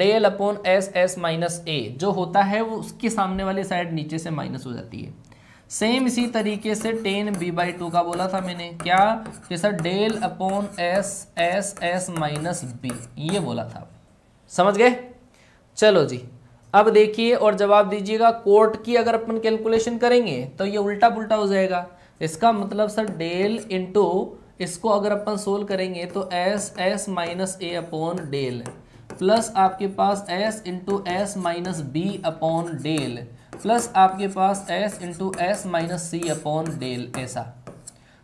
del upon S S minus A जो होता है वो उसके सामने वाली साइड नीचे से माइनस हो जाती है सेम इसी तरीके से टेन बी बाई टू का बोला था मैंने क्या कि sir del upon S S S minus B ये बोला था समझ गए चलो जी अब देखिए और जवाब दीजिएगा कोर्ट की अगर अपन कैलकुलेशन करेंगे तो ये उल्टा पुल्टा हो जाएगा इसका मतलब सर डेल इंटू इसको अगर अपन सोल्व करेंगे तो एस एस माइनस ए अपॉन डेल प्लस आपके पास S into S minus B upon del plus आपके पास एस इंटू एस माइनस सी अपॉन डेल ऐसा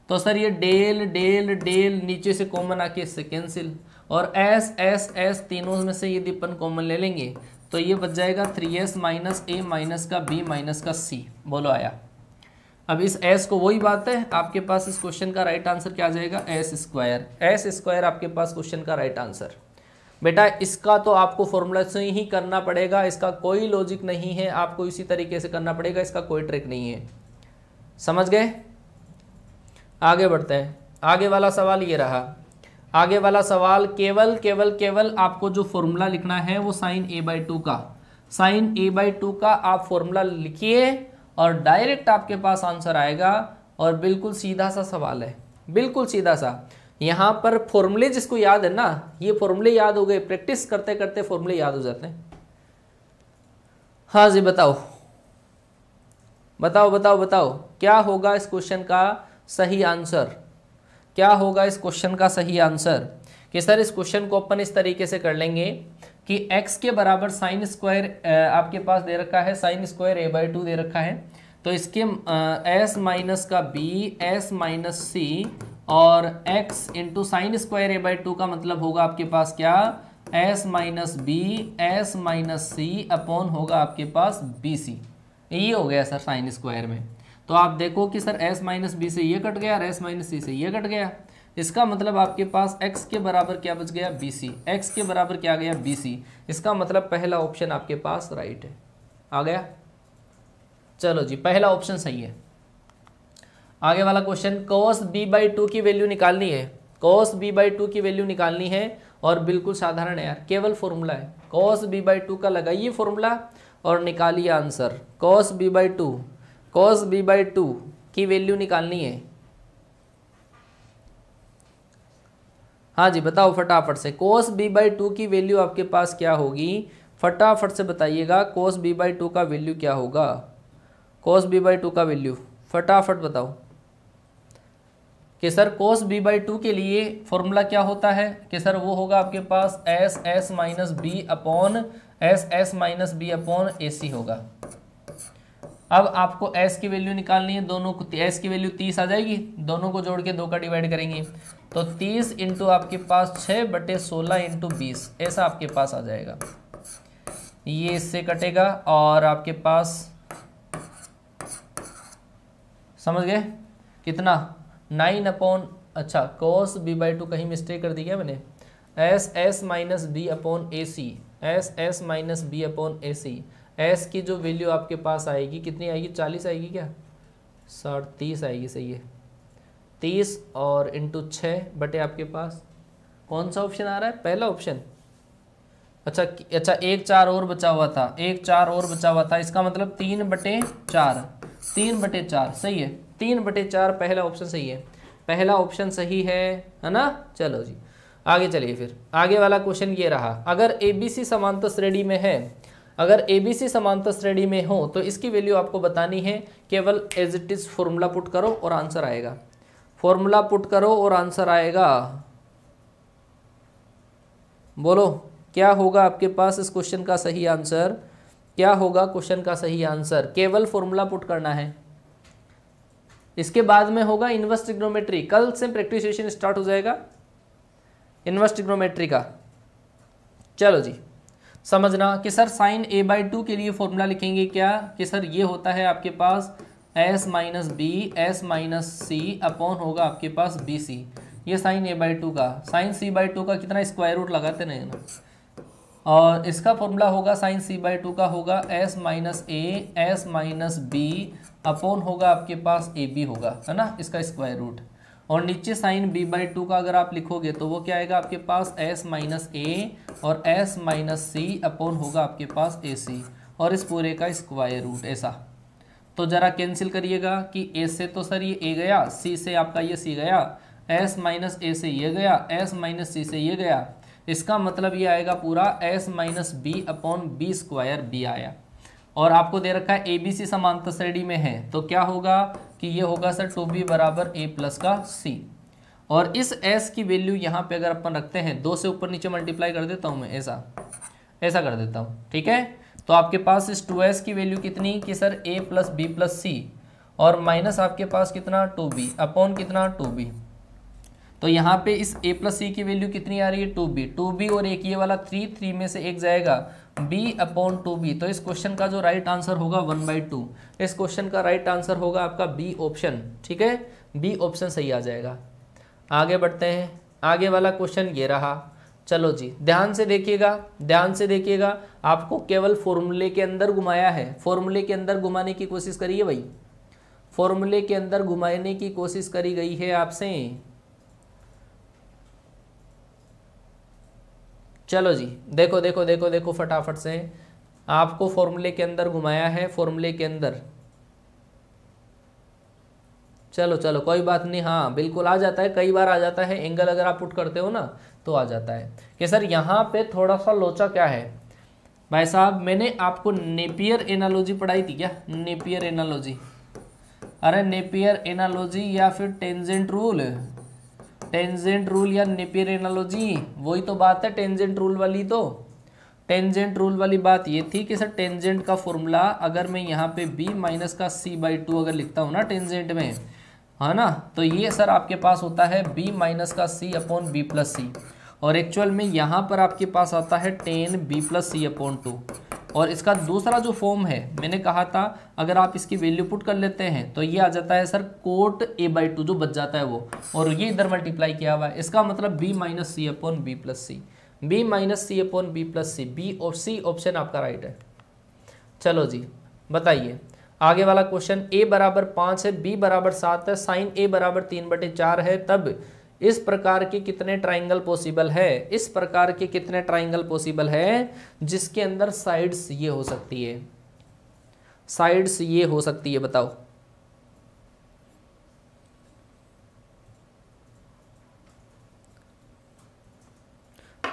तो सर ये डेल डेल डेल नीचे से कॉमन आके इससे कैंसिल और एस एस एस तीनों में से यदि अपन कॉमन ले लेंगे तो ये बच जाएगा three S minus A minus का बी माइनस का सी बोलो आया अब इस एस को वही बात है आपके पास इस क्वेश्चन का राइट आंसर क्या आ जाएगा एस स्क्वायर एस स्क्वायर आपके पास क्वेश्चन का राइट आंसर बेटा इसका तो आपको फॉर्मूला से ही करना पड़ेगा इसका कोई लॉजिक नहीं है आपको इसी तरीके से करना पड़ेगा इसका कोई ट्रिक नहीं है समझ गए आगे बढ़ते हैं आगे वाला सवाल ये रहा आगे वाला सवाल केवल केवल केवल आपको जो फॉर्मूला लिखना है वो साइन ए बाई टू का साइन ए बाई टू का आप फॉर्मूला लिखिए और डायरेक्ट आपके पास आंसर आएगा और बिल्कुल सीधा सा सवाल है बिल्कुल सीधा सा यहाँ पर फॉर्मूले जिसको याद है ना ये फॉर्मूले याद हो गए प्रैक्टिस करते करते फॉर्मूले याद हो जाते हैं हाँ जी बताओ बताओ बताओ बताओ क्या होगा इस क्वेश्चन का सही आंसर क्या होगा इस क्वेश्चन का सही आंसर कि सर इस क्वेश्चन को अपन इस तरीके से कर लेंगे कि x के बराबर साइन स्क्वायर आपके पास दे रखा है sine square A by two दे रखा है तो इसके एस माइनस का बी एस माइनस सी और x into sine square A by two का मतलब होगा आपके पास क्या s minus B S minus सी अपॉन होगा आपके पास बी सी ये हो गया सर साइन स्क्वायर में तो आप देखो कि सर s माइनस बी से ये कट गया और एस माइनस सी से ये कट गया इसका मतलब आपके पास x के बराबर क्या बच गया बी सी एक्स के बराबर क्या आ गया बी सी इसका मतलब पहला ऑप्शन आपके पास राइट है आ गया चलो जी पहला ऑप्शन सही है आगे वाला question cos B by two की वैल्यू निकालनी है कॉस बी बाई टू की वैल्यू निकालनी है और बिल्कुल साधारण है यार केवल फॉर्मूला है कॉस बी बाई टू का लगाइए फॉर्मूला और निकालिए answer cos B by two cos B by two की वैल्यू निकालनी है हाँ जी बताओ फटाफट से कोस बी बाई टू की वैल्यू आपके पास क्या होगी फटाफट से बताइएगा कोस बी बाई टू का वैल्यू क्या होगा कॉस बी बाई टू का वैल्यू फटाफट बताओ कि sir cos B by two के लिए फॉर्मूला क्या होता है कि सर वो होगा आपके पास S S minus B upon S S minus B upon A C होगा अब आपको एस की वैल्यू निकालनी है दोनों को एस की वैल्यू तीस आ जाएगी दोनों को जोड़ के दो का डिवाइड करेंगे तो तीस इंटू आपके पास छः बटे सोलह इंटू बीस ऐसा आपके पास आ जाएगा ये इससे कटेगा और आपके पास समझ गए कितना नाइन अपॉन अच्छा कॉस बी बाई टू कहीं मिस्टेक कर दी क्या मैंने S S minus B upon A C S S minus B upon A C S की जो वैल्यू आपके पास आएगी कितनी आएगी चालीस आएगी क्या साठ तीस आएगी सही है तीस और इंटू छः बटे आपके पास कौन सा ऑप्शन आ रहा है पहला ऑप्शन अच्छा अच्छा एक चार और बचा हुआ था एक चार और बचा हुआ था इसका मतलब तीन बटे चार तीन बटे चार सही है तीन बटे चार पहला ऑप्शन सही है पहला ऑप्शन सही है है ना चलो जी आगे चलिए फिर आगे वाला क्वेश्चन ये रहा अगर ए बी सी समांतर श्रेणी में है अगर ए बी सी समांतर श्रेणी में हो तो इसकी वैल्यू आपको बतानी है केवल as it is formula put करो और आंसर आएगा फॉर्मूला पुट करो और आंसर आएगा बोलो क्या होगा आपके पास इस क्वेश्चन का सही आंसर क्या होगा क्वेश्चन का सही आंसर केवल फॉर्मूला पुट करना है इसके बाद में होगा इन्वर्स ट्रिग्नोमेट्री कल से प्रैक्टिस सेशन स्टार्ट हो जाएगा इन्वर्स ट्रिग्नोमेट्री का चलो जी समझना कि sir sine A by two के लिए फॉर्मूला लिखेंगे क्या कि सर ये होता है आपके पास S minus B S minus सी अपॉन होगा आपके पास बी सी ये साइन ए बाई टू का साइन सी बाई टू का कितना स्क्वायर रूट लगाते नहीं ना और इसका फॉर्मूला होगा साइन सी बाई टू का होगा S minus A S minus B upon होगा आपके पास ए बी होगा है ना इसका स्क्वायर रूट और नीचे साइन बी बाई टू का अगर आप लिखोगे तो वो क्या आएगा आपके पास एस माइनस ए और एस माइनस सी अपॉन होगा आपके पास ए सी और इस पूरे का स्क्वायर रूट ऐसा तो ज़रा कैंसिल करिएगा कि ए से तो सर ये ए गया सी से आपका ये सी गया एस माइनस ए से ये गया एस माइनस सी से ये गया इसका मतलब ये आएगा पूरा S minus B upon B square B आया और आपको दे रखा है ए बी सी समांतर श्रेणी में है तो क्या होगा कि ये होगा सर टू बी बराबर ए प्लस का सी और इस एस की वैल्यू यहाँ पे अगर अपन रखते हैं दो से ऊपर नीचे मल्टीप्लाई कर देता हूँ मैं ऐसा ऐसा कर देता हूँ ठीक है तो आपके पास इस टू एस की वैल्यू कितनी कि sir A plus B plus C और माइनस आपके पास कितना टू बी अपॉन कितना टू बी तो यहाँ पे इस ए प्लस सी की वैल्यू कितनी आ रही है टू बी टू बी और एक ये वाला थ्री थ्री में से एक जाएगा b अपॉन टू बी तो इस क्वेश्चन का जो राइट आंसर होगा वन बाई टू इस क्वेश्चन का राइट आंसर होगा आपका बी ऑप्शन ठीक है बी ऑप्शन सही आ जाएगा आगे बढ़ते हैं आगे वाला क्वेश्चन ये रहा चलो जी ध्यान से देखिएगा ध्यान से देखिएगा आपको केवल फॉर्मूले के अंदर घुमाया है फॉर्मूले के अंदर घुमाने की कोशिश करिए भाई फॉर्मूले के अंदर घुमाने की कोशिश करी गई है आपसे चलो जी देखो देखो देखो देखो फटाफट से आपको फॉर्मूले के अंदर घुमाया है फॉर्मूले के अंदर चलो चलो कोई बात नहीं हाँ बिल्कुल आ जाता है कई बार आ जाता है एंगल अगर आप पुट करते हो ना तो आ जाता है कि सर यहाँ पे थोड़ा सा लोचा क्या है भाई साहब मैंने आपको नेपियर एनालॉजी पढ़ाई थी क्या नेपियर एनालॉजी अरे नेपियर एनालॉजी या फिर टेंजेंट रूल टेंजेंट रूल या नेपियर एनालॉजी वही तो बात है टेंजेंट रूल वाली तो टेंजेंट रूल वाली बात ये थी कि सर टेंजेंट का फॉर्मूला अगर मैं यहाँ पे बी माइनस का सी बाई टू अगर लिखता हूँ ना टेंजेंट में है हाँ ना तो ये सर आपके पास होता है बी माइनस का सी अपॉन बी प्लस सी और एक्चुअल में यहाँ पर आपके पास आता है टेन बी प्लस सी अपॉन टू और इसका दूसरा जो फॉर्म है मैंने कहा था अगर आप इसकी वैल्यू पुट कर लेते हैं तो ये आ जाता है sir cot A by two जो बच जाता है वो और ये इधर मल्टीप्लाई किया हुआ है इसका मतलब बी माइनस सी upon B plus C B minus सी upon B plus C B और सी ऑप्शन आपका राइट है चलो जी बताइए आगे वाला क्वेश्चन ए बराबर पाँच है बी बराबर सात है साइन ए बराबर तीन बटे चार है तब इस प्रकार के कितने ट्राइंगल पॉसिबल है इस प्रकार के कितने ट्राइंगल पॉसिबल है जिसके अंदर साइड्स ये हो सकती है साइड्स ये हो सकती है बताओ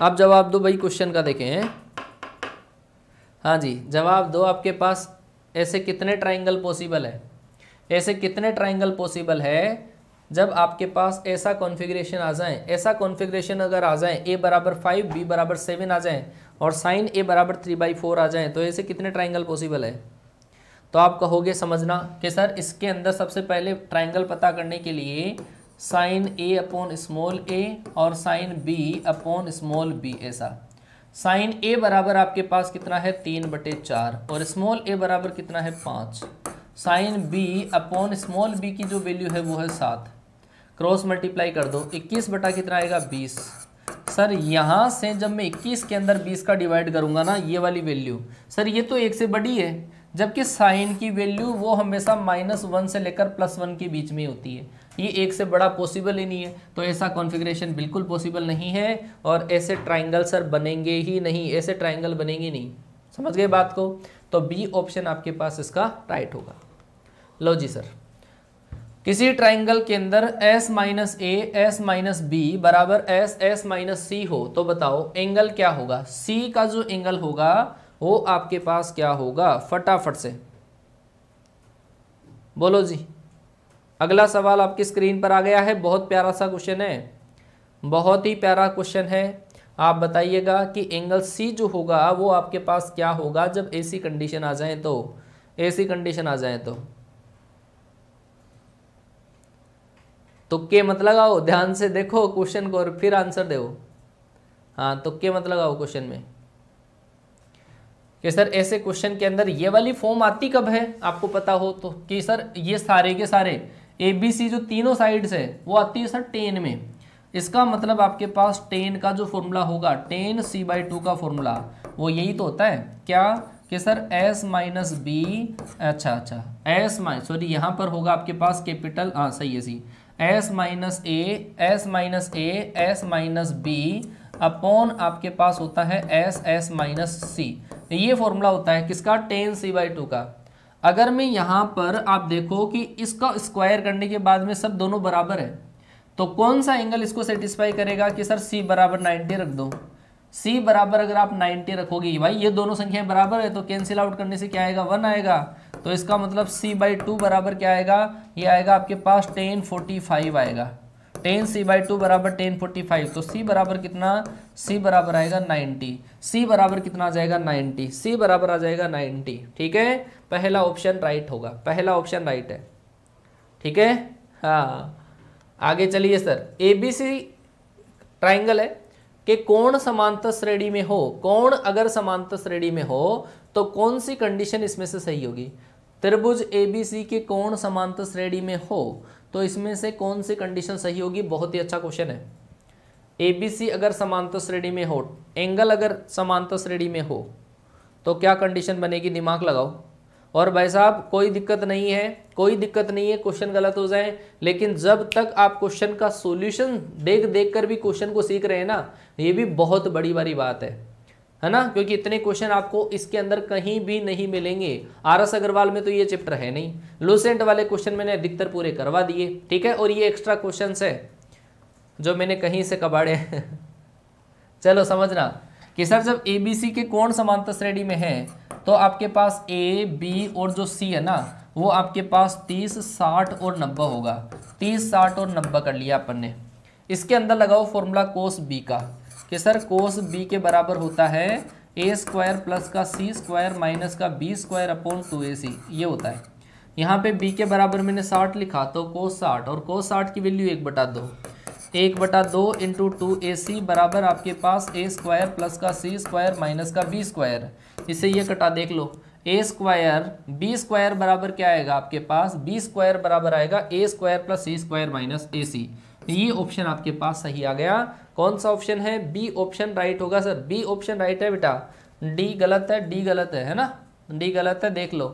आप जवाब दो भाई क्वेश्चन का देखें हाँ जी जवाब दो आपके पास ऐसे कितने ट्राइंगल पॉसिबल है ऐसे कितने ट्राइंगल पॉसिबल है जब आपके पास ऐसा कॉन्फ़िगरेशन आ जाए ऐसा कॉन्फ़िगरेशन अगर आ जाए ए बराबर फाइव बी बराबर सेवन आ जाए और साइन ए बराबर थ्री बाई फोर आ जाए तो ऐसे कितने ट्राइंगल पॉसिबल है तो आप कहोगे समझना कि सर इसके अंदर सबसे पहले ट्राइंगल पता करने के लिए sine A upon small A और sine B upon small B ऐसा साइन ए बराबर आपके पास कितना है तीन बटे चार और स्मॉल ए बराबर कितना है पाँच sine B upon small B की जो वैल्यू है वो है सात क्रॉस मल्टीप्लाई कर दो इक्कीस बटा कितना आएगा बीस सर यहाँ से जब मैं 21 के अंदर 20 का डिवाइड करूँगा ना ये वाली वैल्यू सर ये तो एक से बड़ी है जबकि साइन की वैल्यू वो हमेशा माइनस वन से लेकर प्लस वन के बीच में होती है ये एक से बड़ा पॉसिबल ही नहीं है तो ऐसा कॉन्फ़िगरेशन बिल्कुल पॉसिबल नहीं है और ऐसे ट्राइंगल सर बनेंगे ही नहीं ऐसे ट्राइंगल बनेंगे नहीं समझ गए बात को तो बी ऑप्शन आपके पास इसका राइट होगा लो जी सर किसी ट्राइंगल के अंदर s minus A S minus B बराबर एस एस माइनस सी हो तो बताओ एंगल क्या होगा c का जो एंगल होगा वो आपके पास क्या होगा फटाफट से बोलो जी अगला सवाल आपकी स्क्रीन पर आ गया है बहुत प्यारा सा क्वेश्चन है बहुत ही प्यारा क्वेश्चन है आप बताइएगा कि एंगल सी जो होगा वो आपके पास क्या होगा जब ऐसी कंडीशन आ जाए तो ऐसी कंडीशन आ जाए तो तो के मत लगाओ ध्यान से देखो क्वेश्चन को और फिर आंसर दो हाँ तो के मत लगाओ क्वेश्चन में कि सर ऐसे क्वेश्चन के अंदर ये वाली फॉर्म आती कब है आपको पता हो तो कि सर ये सारे के सारे ए बी सी जो तीनों साइड्स है वो आती है सर टेन में इसका मतलब आपके पास टेन का जो फॉर्मूला होगा टेन सी बाई टू का फॉर्मूला वो यही तो होता है क्या कि सर एस माइनस बी अच्छा अच्छा एस माइन सॉरी यहाँ पर होगा आपके पास कैपिटल हाँ सही है C S minus A S minus A S minus B upon आपके पास होता है एस एस माइनस सी ये फॉर्मूला होता है किसका टेन सी बाई टू का अगर मैं यहाँ पर आप देखो कि इसका स्क्वायर करने के बाद में सब दोनों बराबर है तो कौन सा एंगल इसको सेटिस्फाई करेगा कि सर सी बराबर नाइन्टी रख दो सी बराबर अगर आप नाइन्टी रखोगे भाई ये दोनों संख्याएं बराबर है तो कैंसिल आउट करने से क्या आएगा वन आएगा तो इसका मतलब सी बाई टू बराबर क्या आएगा ये आएगा आपके पास टेन फोर्टी फाइव आएगा टेन सी बाई टू बराबर टेन फोर्टी फाइव तो सी बराबर कितना सी बराबर आएगा नाइन्टी सी बराबर कितना आ जाएगा नाइन्टी सी बराबर आ जाएगा नाइन्टी ठीक है पहला ऑप्शन राइट होगा पहला ऑप्शन राइट है ठीक है हाँ आगे चलिए sir A B C triangle है कि कौन समांतर श्रेणी में हो कौन अगर समांतर श्रेणी में हो तो कौन सी कंडीशन इसमें से सही होगी त्रिभुज एबीसी के कोण समांतर श्रेणी में हो तो इसमें से कौन सी कंडीशन सही होगी बहुत ही अच्छा क्वेश्चन है एबीसी अगर समांतर श्रेणी में हो एंगल अगर समांतर श्रेणी में हो तो क्या कंडीशन बनेगी दिमाग लगाओ और भाई साहब कोई दिक्कत नहीं है कोई दिक्कत नहीं है क्वेश्चन गलत हो जाए लेकिन जब तक आप क्वेश्चन का सॉल्यूशन देख देख कर भी क्वेश्चन को सीख रहे हैं ना ये भी बहुत बड़ी बड़ी बात है है ना क्योंकि इतने क्वेश्चन आपको इसके अंदर कहीं भी नहीं मिलेंगे आर एस अग्रवाल में तो ये चैप्टर है नहीं लूसेंट वाले क्वेश्चन मैंने अधिकतर पूरे करवा दिए ठीक है और ये एक्स्ट्रा क्वेश्चन है जो मैंने कहीं से कबाड़े <laughs> चलो समझना कि सर जब ए बी सी के कौन समांतर श्रेणी में है तो आपके पास ए बी और जो सी है ना वो आपके पास तीस साठ और नब्बे होगा तीस साठ और नब्बे कर लिया अपन ने इसके अंदर लगाओ फॉर्मूला कोस बी का कि सर कोस बी के बराबर होता है ए स्क्वायर प्लस का सी स्क्वायर माइनस का B square upon two A C ये होता है यहाँ पे बी के बराबर मैंने साठ लिखा तो कोस साठ और कोस साठ की वैल्यू एक बटा दो एक बटा दो इंटू टू ए सी बराबर आपके पास ए स्क्वायर प्लस का सी स्क्वायर माइनस का बी स्क्वायर इसे ये कटा देख लो ए स्क्वायर बी स्क्वायर बराबर क्या आएगा आपके पास बी स्क्वायर बराबर आएगा A square plus C square minus A C ये ऑप्शन आपके पास सही आ गया कौन सा ऑप्शन है बी ऑप्शन राइट होगा सर बी ऑप्शन राइट है बेटा डी गलत है डी गलत है है ना डी गलत है देख लो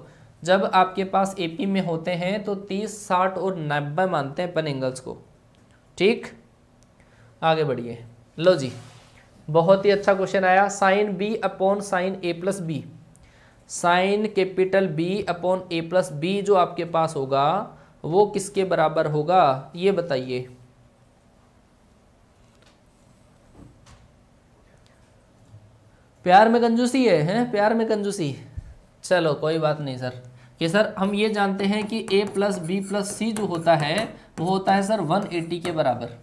जब आपके पास एपी में होते हैं तो तीस साठ और नब्बे मानते हैं अपन एंगल्स को ठीक आगे बढ़िए लो जी बहुत ही अच्छा क्वेश्चन आया sine B upon sine A plus B sine capital B upon A plus B जो आपके पास होगा वो किसके बराबर होगा ये बताइए प्यार में कंजूसी है हैं प्यार में कंजूसी चलो कोई बात नहीं सर कि सर हम ये जानते हैं कि A plus B plus C जो होता है वो होता है सर 180 के बराबर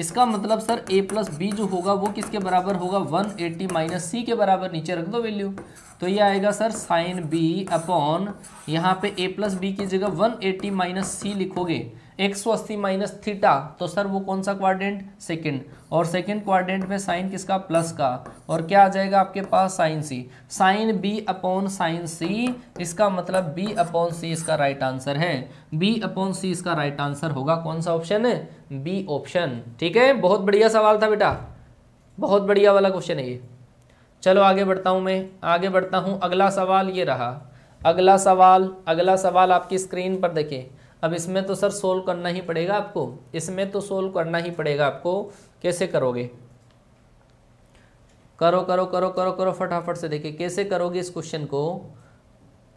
इसका मतलब सर ए प्लस बी जो होगा वो किसके बराबर होगा 180 एट्टी माइनस सी के बराबर नीचे रख दो वैल्यू तो ये आएगा सर साइन बी अपॉन यहाँ पे ए प्लस बी की जगह 180 एट्टी माइनस सी लिखोगे एक सौ अस्सी माइनस थीटा तो सर वो कौन सा क्वाड्रेंट सेकंड और सेकेंड क्वाड्रेंट में साइन किसका प्लस का और क्या आ जाएगा आपके पास sine C sine B upon sine C इसका मतलब बी अपॉन सी इसका राइट आंसर है बी अपॉन सी इसका राइट आंसर होगा कौन सा ऑप्शन है बी ऑप्शन ठीक है बहुत बढ़िया सवाल था बेटा बहुत बढ़िया वाला क्वेश्चन है ये चलो आगे बढ़ता हूँ मैं आगे बढ़ता हूँ अगला सवाल ये रहा अगला सवाल अगला सवाल आपकी स्क्रीन पर देखें अब इसमें तो सर सोल्व करना ही पड़ेगा आपको इसमें तो सोल्व करना ही पड़ेगा आपको कैसे करोगे करो करो करो करो करो फटाफट से देखिए कैसे करोगे इस क्वेश्चन को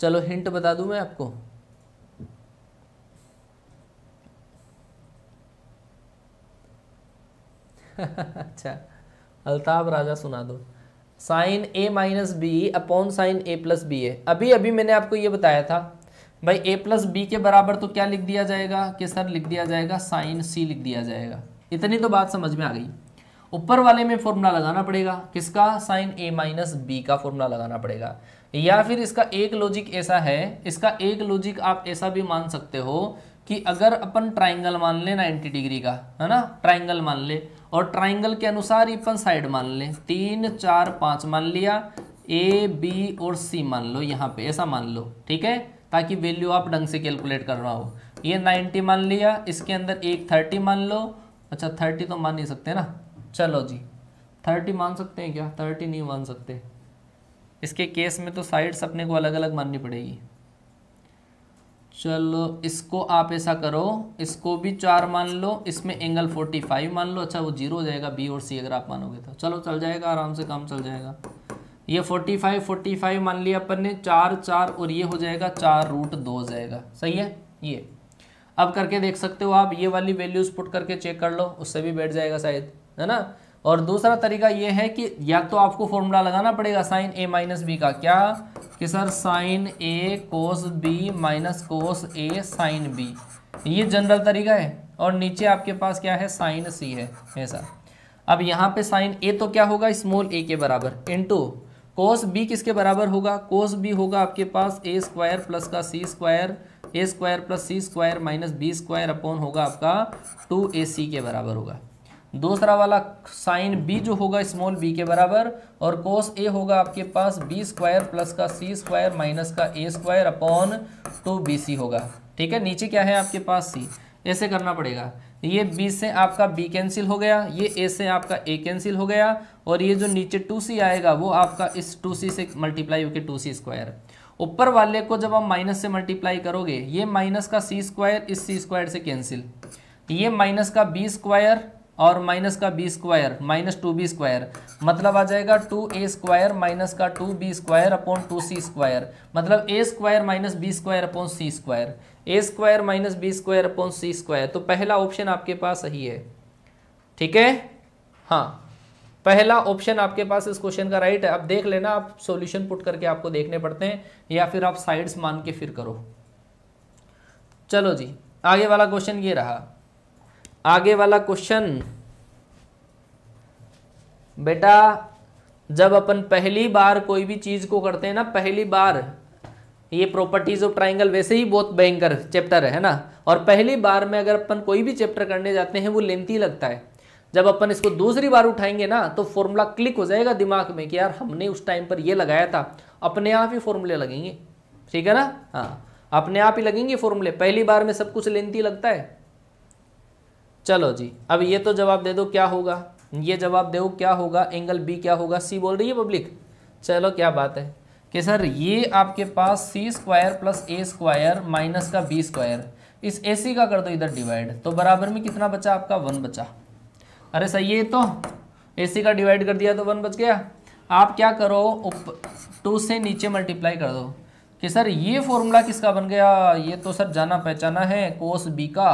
चलो हिंट बता दूं मैं आपको <laughs> अच्छा अल्ताफ राजा सुना दो sine A minus B upon sine A plus B है अभी अभी मैंने आपको ये बताया था भाई ए प्लस बी के बराबर तो क्या लिख दिया जाएगा कि सर लिख दिया जाएगा साइन सी लिख दिया जाएगा इतनी तो बात समझ में आ गई ऊपर वाले में फॉर्मूला लगाना पड़ेगा किसका साइन ए माइनस बी का फॉर्मूला लगाना पड़ेगा या फिर इसका एक लॉजिक ऐसा है इसका एक लॉजिक आप ऐसा भी मान सकते हो कि अगर अपन ट्राइंगल मान ले 90 डिग्री का है ना ट्राइंगल मान ले और ट्राइंगल के अनुसार ही अपन साइड मान ले तीन चार पाँच मान लिया ए बी और सी मान लो यहाँ पे ऐसा मान लो ठीक है ताकि वैल्यू आप ढंग से कैलकुलेट कर रहा हो ये 90 मान लिया इसके अंदर एक 30 मान लो अच्छा थर्टी तो मान नहीं सकते ना चलो जी थर्टी मान सकते हैं क्या थर्टी नहीं मान सकते इसके केस में तो साइड्स अपने को अलग अलग माननी पड़ेगी चलो इसको आप ऐसा करो इसको भी चार मान लो इसमें एंगल फोर्टी फाइव मान लो अच्छा वो जीरो हो जाएगा बी और सी अगर आप मानोगे तो चलो चल जाएगा आराम से काम चल जाएगा ये फोर्टी फाइव फोर्टी फाइव मान लिया अपन ने चार चार और ये हो जाएगा चार रूट दो हो जाएगा सही है ये अब करके देख सकते हो आप ये वाली वैल्यूज़ पुट करके चेक कर लो उससे भी बैठ जाएगा शायद है ना और दूसरा तरीका ये है कि या तो आपको फॉर्मूला लगाना पड़ेगा साइन ए माइनस बी का क्या कि sir sine A cos B minus cos A sine B ये जनरल तरीका है और नीचे आपके पास क्या है साइन सी है ऐसा अब यहाँ पे साइन ए तो क्या होगा स्मॉल ए के बराबर इंटू कोस बी किसके बराबर होगा कोस बी होगा आपके पास ए स्क्वायर प्लस का C square A square plus C square minus B square upon होगा आपका टू ए सी के बराबर होगा दूसरा वाला साइन बी जो होगा स्मॉल बी के बराबर और कोस ए होगा आपके पास बी स्क्वायर प्लस का सी स्क्वायर माइनस का A square upon two B C होगा ठीक है नीचे क्या है आपके पास सी ऐसे करना पड़ेगा ये बी से आपका बी कैंसिल हो गया ये ए से आपका ए कैंसिल हो गया और ये जो नीचे टू सी आएगा वो आपका इस टू सी से मल्टीप्लाई होकर टू सी स्क्वायर ऊपर वाले को जब आप माइनस से मल्टीप्लाई करोगे ये माइनस का सी स्क्वायर इस सी स्क्वायर से कैंसिल ये माइनस का बी स्क्वायर और माइनस का B square minus two B square मतलब आ जाएगा टू ए स्क्वायर माइनस का two B square upon two C square मतलब A square minus B square upon C square A square minus B square upon C square तो पहला option आपके पास सही है ठीक है हाँ पहला ऑप्शन आपके पास इस क्वेश्चन का राइट है अब देख लेना आप सॉल्यूशन पुट करके आपको देखने पड़ते हैं या फिर आप साइड्स मान के फिर करो चलो जी आगे वाला क्वेश्चन ये रहा आगे वाला क्वेश्चन बेटा जब अपन पहली बार कोई भी चीज़ को करते हैं ना पहली बार ये प्रॉपर्टीज ऑफ ट्राइंगल वैसे ही बहुत भयंकर चैप्टर है ना और पहली बार में अगर अपन कोई भी चैप्टर करने जाते हैं वो लेंथी लगता है जब अपन इसको दूसरी बार उठाएंगे ना तो फॉर्मूला क्लिक हो जाएगा दिमाग में कि यार हमने उस टाइम पर ये लगाया था अपने आप ही फॉर्मूले लगेंगे ठीक है ना हाँ अपने आप ही लगेंगे फॉर्मूले पहली बार में सब कुछ लेंथी लगता है चलो जी अब ये तो जवाब दे दो क्या होगा ये जवाब दे क्या होगा एंगल बी क्या होगा सी बोल रही है पब्लिक चलो क्या बात है कि सर ये आपके पास C square plus A square minus का बी स्क्वायर इस ए सी का कर दो इधर डिवाइड तो बराबर में कितना बचा आपका वन बचा अरे सही है तो ए का डिवाइड कर दिया तो वन बच गया आप क्या करो उप टू से नीचे मल्टीप्लाई कर दो कि सर ये फॉर्मूला किसका बन गया ये तो सर जाना पहचाना है कोस बी का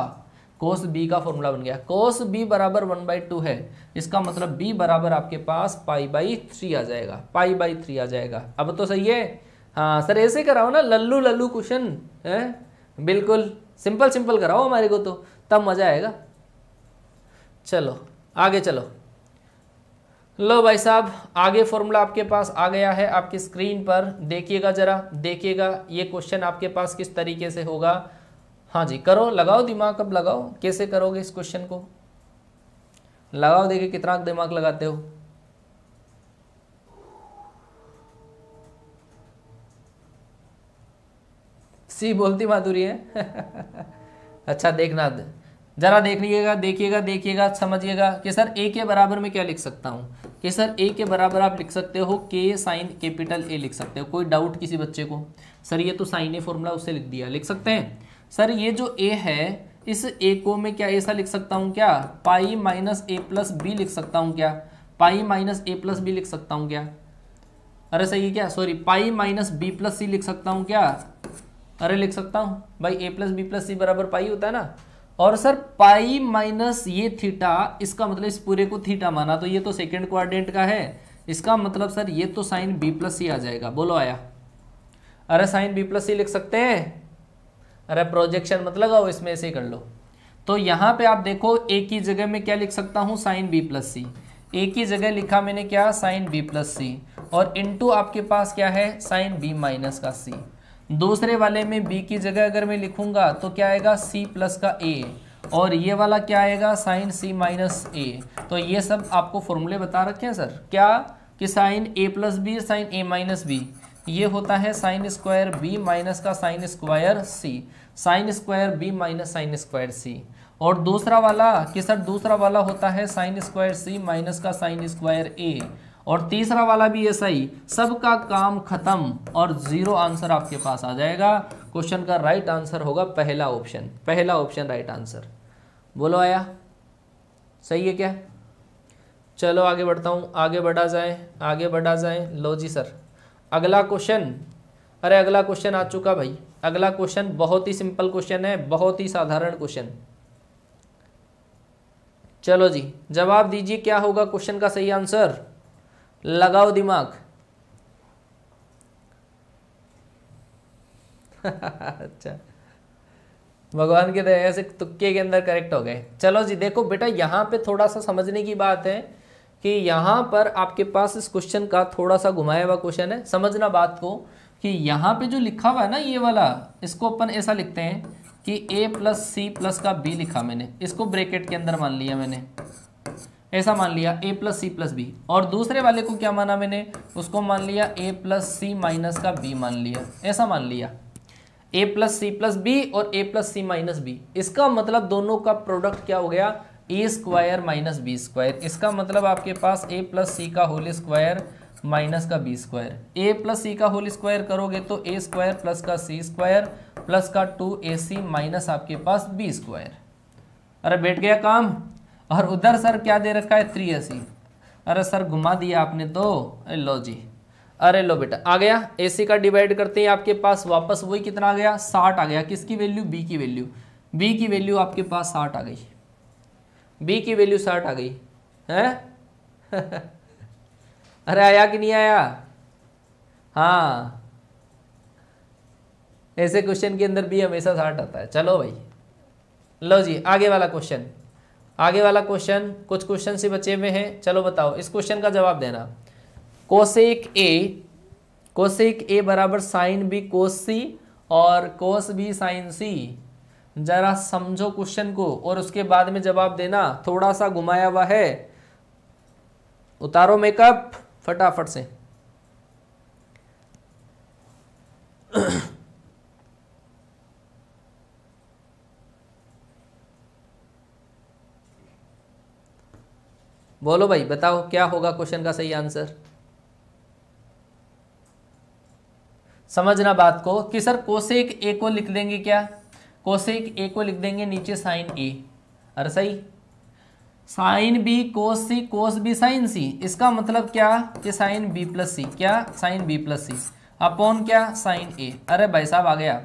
कोस बी का फॉर्मूला बन गया कोस बी बराबर वन बाई टू है इसका मतलब बी बराबर आपके पास पाई बाई थ्री आ जाएगा पाई बाई थ्री आ जाएगा अब तो सही है हाँ सर ऐसे कराओ ना लल्लू लल्लू क्वेश्चन है बिल्कुल सिंपल सिंपल कराओ हमारे को तो तब मज़ा आएगा चलो आगे चलो लो भाई साहब आगे फॉर्मूला आपके पास आ गया है आपकी स्क्रीन पर देखिएगा जरा देखिएगा ये क्वेश्चन आपके पास किस तरीके से होगा हाँ जी करो लगाओ दिमाग अब लगाओ कैसे करोगे इस क्वेश्चन को लगाओ देखिए कितना दिमाग लगाते हो सी बोलती माधुरी है <laughs> अच्छा देखना ज़रा देख लीजिएगा देखिएगा देखिएगा समझिएगा कि सर ए के बराबर में क्या लिख सकता हूँ कि सर ए के बराबर आप लिख सकते हो के साइन कैपिटल ए लिख सकते हो कोई डाउट किसी बच्चे को सर ये तो साइन ए फॉर्मूला उससे लिख दिया लिख सकते हैं सर ये जो ए है इस ए को मैं क्या ऐसा लिख सकता हूँ क्या pi minus A plus B लिख सकता हूँ क्या pi minus A plus B लिख सकता हूँ क्या अरे सही है क्या sorry pi minus B plus C लिख सकता हूँ क्या अरे लिख सकता हूँ भाई ए प्लस बी प्लस सी बराबर पाई होता है ना और सर पाई माइनस ये थीटा इसका मतलब इस पूरे को थीटा माना तो ये तो सेकेंड क्वाड्रेंट का है इसका मतलब सर ये तो साइन बी प्लस सी आ जाएगा बोलो आया अरे साइन बी प्लस सी लिख सकते हैं अरे प्रोजेक्शन मत लगाओ इसमें ऐसे ही कर लो तो यहाँ पे आप देखो एक ही जगह में क्या लिख सकता हूँ साइन बी प्लस सी एक ही जगह लिखा मैंने क्या साइन बी प्लस सी और इनटू आपके पास क्या है साइन बी माइनस का सी दूसरे वाले में बी की जगह अगर मैं लिखूंगा तो क्या आएगा सी प्लस का ए और ये वाला क्या आएगा साइन सी माइनस ए तो ये सब आपको फॉर्मूले बता रखे हैं सर क्या कि sine A plus B sine A minus B ये होता है साइन स्क्वायर बी माइनस का sine square C sine square B minus sine square C और दूसरा वाला कि सर दूसरा वाला होता है साइन स्क्वायर सी माइनस का साइन स्क्वायर ए और तीसरा वाला भी ये सही सबका काम खत्म और ज़ीरो आंसर आपके पास आ जाएगा क्वेश्चन का राइट आंसर होगा पहला ऑप्शन पहला ऑप्शन राइट आंसर बोलो आया सही है क्या चलो आगे बढ़ता हूँ आगे बढ़ा जाए आगे बढ़ा जाए लो जी सर अगला क्वेश्चन अरे अगला क्वेश्चन आ चुका भाई अगला क्वेश्चन बहुत ही सिंपल क्वेश्चन है बहुत ही साधारण क्वेश्चन चलो जी जवाब दीजिए क्या होगा क्वेश्चन का सही आंसर लगाओ दिमाग अच्छा भगवान के दया से तुक्के के अंदर करेक्ट हो गए चलो जी देखो बेटा यहाँ पे थोड़ा सा समझने की बात है कि यहाँ पर आपके पास इस क्वेश्चन का थोड़ा सा घुमाया हुआ क्वेश्चन है समझना बात को कि यहाँ पे जो लिखा हुआ है ना ये वाला इसको अपन ऐसा लिखते हैं कि a प्लस सी प्लस का b लिखा मैंने इसको ब्रेकेट के अंदर मान लिया मैंने ऐसा मान लिया a plus C plus B और दूसरे वाले को क्या माना मैंने उसको मान लिया a प्लस सी माइनस का b मान लिया ऐसा मान लिया a plus C plus B और a plus C minus B इसका मतलब दोनों का प्रोडक्ट क्या हो गया A square minus B square इसका मतलब आपके पास a प्लस सी का होल स्क्वायर माइनस का B square A plus C का होल स्क्वायर करोगे तो ए स्क्वायर प्लस का सी स्क्वायर प्लस का टू ए सी माइनस आपके पास बी स्क्वायर अरे बैठ गया काम और उधर सर क्या दे रखा है थ्री एसी अरे सर घुमा दिया आपने तो लो जी अरे लो बेटा आ गया एसी का डिवाइड करते हैं आपके पास वापस वही कितना आ गया साठ आ गया किसकी वैल्यू बी की वैल्यू बी की वैल्यू आपके पास साठ आ गई बी की वैल्यू साठ आ गई है <laughs> अरे आया कि नहीं आया हाँ ऐसे क्वेश्चन के अंदर भी हमेशा साठ आता है चलो भाई लो जी आगे वाला क्वेश्चन आगे वाला क्वेश्चन कुछ क्वेश्चन से बचे हुए हैं चलो बताओ इस क्वेश्चन का जवाब देना कोशिक ए कोशिक ए बराबर साइन बी कोस सी और कोस बी साइन सी जरा समझो क्वेश्चन को और उसके बाद में जवाब देना थोड़ा सा घुमाया हुआ है उतारो मेकअप फटाफट से बोलो भाई बताओ क्या होगा क्वेश्चन का सही आंसर समझना बात को कि सर कोशेक ए को लिख देंगे क्या कोशेक ए को लिख देंगे नीचे साइन ए अरे सही sine B cos C cos B sine C इसका मतलब क्या कि साइन बी प्लस सी क्या साइन बी प्लस सी अपॉन क्या साइन ए अरे भाई साहब आ गया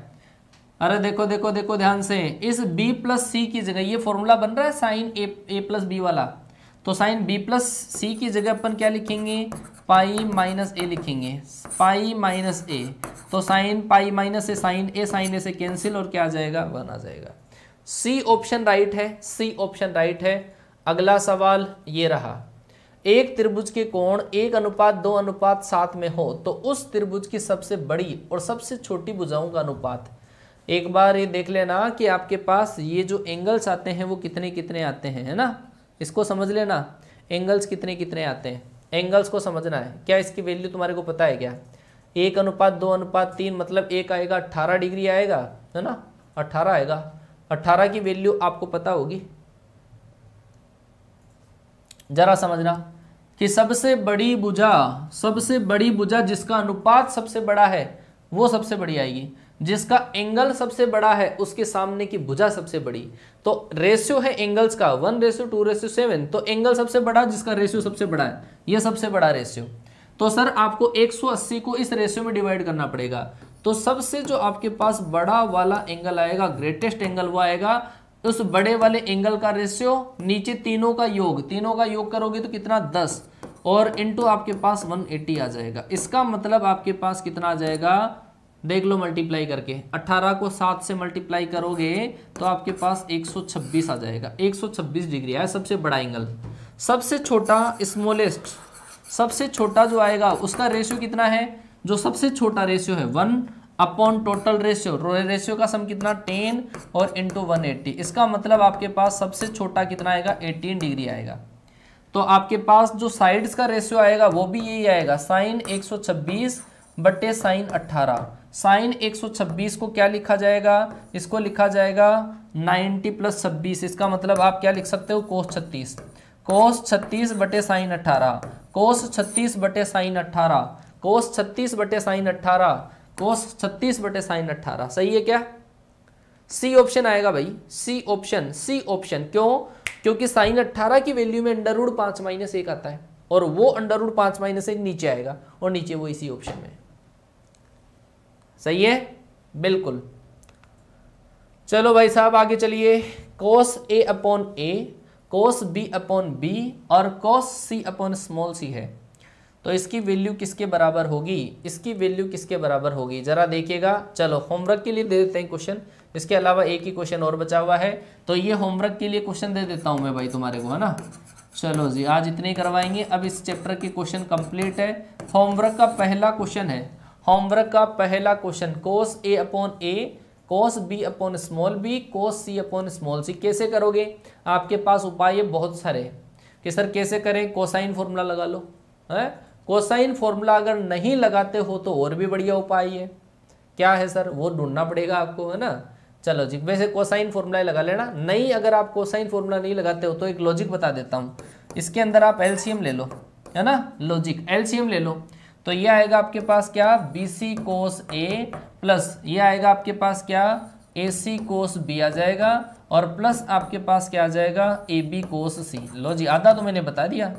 अरे देखो देखो देखो ध्यान से इस बी प्लस सी की जगह ये फॉर्मूला बन रहा है sine A A plus B वाला तो साइन बी प्लस सी की जगह अपन क्या लिखेंगे पाई माइनस ए लिखेंगे पाई माइनस ए तो sine pi minus A sine A sine A से कैंसिल और क्या आ जाएगा वन आ जाएगा सी ऑप्शन राइट है सी ऑप्शन राइट है अगला सवाल ये रहा एक त्रिभुज के कोण एक अनुपात दो अनुपात सात में हो तो उस त्रिभुज की सबसे बड़ी और सबसे छोटी भुजाओं का अनुपात एक बार ये देख लेना कि आपके पास ये जो एंगल्स आते हैं वो कितने कितने आते हैं है ना इसको समझ लेना एंगल्स कितने कितने आते हैं एंगल्स को समझना है क्या इसकी वैल्यू तुम्हारे को पता है क्या एक अनुपात दो अनुपात तीन मतलब एक आएगा अट्ठारह डिग्री आएगा है ना अट्ठारह आएगा अट्ठारह की वैल्यू आपको पता होगी जरा समझना कि सबसे बड़ी बुझा सबसे बड़ी बुझा जिसका अनुपात सबसे बड़ा है वो सबसे बड़ी आएगी जिसका एंगल सबसे बड़ा है उसके सामने की भुजा सबसे बड़ी तो रेशियो है एंगल्स का one ratio two ratio seven तो एंगल सबसे बड़ा जिसका रेशियो सबसे बड़ा है ये सबसे बड़ा रेशियो तो सर आपको 180 को इस रेशियो में डिवाइड करना पड़ेगा तो सबसे जो आपके पास बड़ा वाला एंगल आएगा ग्रेटेस्ट एंगल वो आएगा उस बड़े वाले एंगल का रेशियो नीचे तीनों का योग तीनों का योग करोगे तो कितना दस और इनटू आपके पास 180 आ जाएगा इसका मतलब आपके पास कितना आ जाएगा देख लो मल्टीप्लाई करके 18 को 7 से मल्टीप्लाई करोगे तो आपके पास 126 आ जाएगा 126 डिग्री है सबसे बड़ा एंगल सबसे छोटा स्मॉलेस्ट सबसे छोटा जो आएगा उसका रेशियो कितना है जो सबसे छोटा रेशियो है one upon total ratio ratio का सम कितना टेन और इंटू वन एट्टी इसका मतलब आपके पास सबसे छोटा कितना आएगा एटीन डिग्री आएगा तो आपके पास जो साइड्स का रेशियो आएगा वो भी यही आएगा साइन 126 सौ छब्बीस बटे साइन अट्ठारह साइन 126 को क्या लिखा जाएगा इसको लिखा जाएगा 90 प्लस छब्बीस इसका मतलब आप क्या लिख सकते हो कोस छत्तीस कोस छत्तीस बटे साइन अट्ठारह कोस छत्तीस बटे साइन अट्ठारह कोस छत्तीस बटे साइन अट्ठारह कोस छत्तीस बटे साइन अट्ठारह सही है क्या सी ऑप्शन आएगा भाई सी ऑप्शन सी ऑप्शन क्यों क्योंकि साइन अट्ठारह की वैल्यू में अंडर रूड पांच माइनस एक आता है और वो अंडर रूड पांच माइनस एक नीचे आएगा और नीचे वो इसी ऑप्शन में सही है बिल्कुल चलो भाई साहब आगे चलिए cos A upon A cos B upon B और कोस सी अपॉन स्मॉल सी है तो इसकी वैल्यू किसके बराबर होगी इसकी वैल्यू किसके बराबर होगी जरा देखिएगा चलो होमवर्क के लिए दे देते हैं क्वेश्चन इसके अलावा एक ही क्वेश्चन और बचा हुआ है तो ये होमवर्क के लिए क्वेश्चन दे देता हूँ मैं भाई तुम्हारे को है ना चलो जी आज इतने ही करवाएंगे अब इस चैप्टर के क्वेश्चन कंप्लीट है होमवर्क का पहला क्वेश्चन है होमवर्क का पहला question cos A upon A cos B upon small B cos C upon small C कैसे करोगे आपके पास उपाय बहुत सारे हैं कि सर कैसे करें कोसाइन फॉर्मूला लगा लो है कोसाइन फॉर्मूला अगर नहीं लगाते हो तो और भी बढ़िया उपाय है क्या है सर वो ढूंढना पड़ेगा आपको है ना चलो जी वैसे कोसाइन फॉर्मूला लगा लेना नहीं अगर आप कोसाइन फॉर्मूला नहीं लगाते हो तो एक लॉजिक बता देता हूँ इसके अंदर आप एलसीएम ले लो है ना लॉजिक एलसीएम ले लो तो ये आएगा आपके पास क्या B C cos A plus ये आएगा आपके पास क्या ए सी कोस बी आ जाएगा और प्लस आपके पास क्या आ जाएगा ए बी कोस सी लो जी आधा तो मैंने बता दिया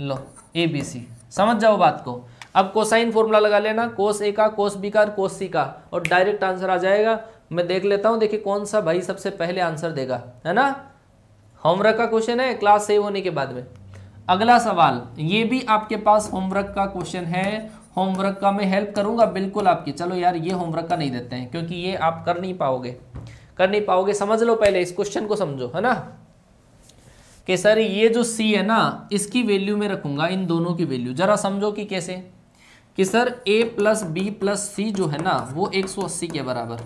लो ए बी सी समझ जाओ बात को अब कोसाइन फॉर्मूला लगा लेना कोस ए का कोस बी का और कोस सी का और डायरेक्ट आंसर आ जाएगा मैं देख लेता हूँ देखिए कौन सा भाई सबसे पहले आंसर देगा है ना होमवर्क का क्वेश्चन है क्लास सेव होने के बाद में अगला सवाल ये भी आपके पास होमवर्क का क्वेश्चन है होमवर्क का मैं हेल्प करूंगा बिल्कुल आपकी चलो यार ये होमवर्क का नहीं देते हैं क्योंकि ये आप कर नहीं पाओगे कर नहीं पाओगे समझ लो पहले इस क्वेश्चन को समझो है ना कि सर ये जो सी है ना इसकी वैल्यू में रखूंगा इन दोनों की वैल्यू जरा समझो कि कैसे कि sir A plus B plus C जो है ना वो 180 के बराबर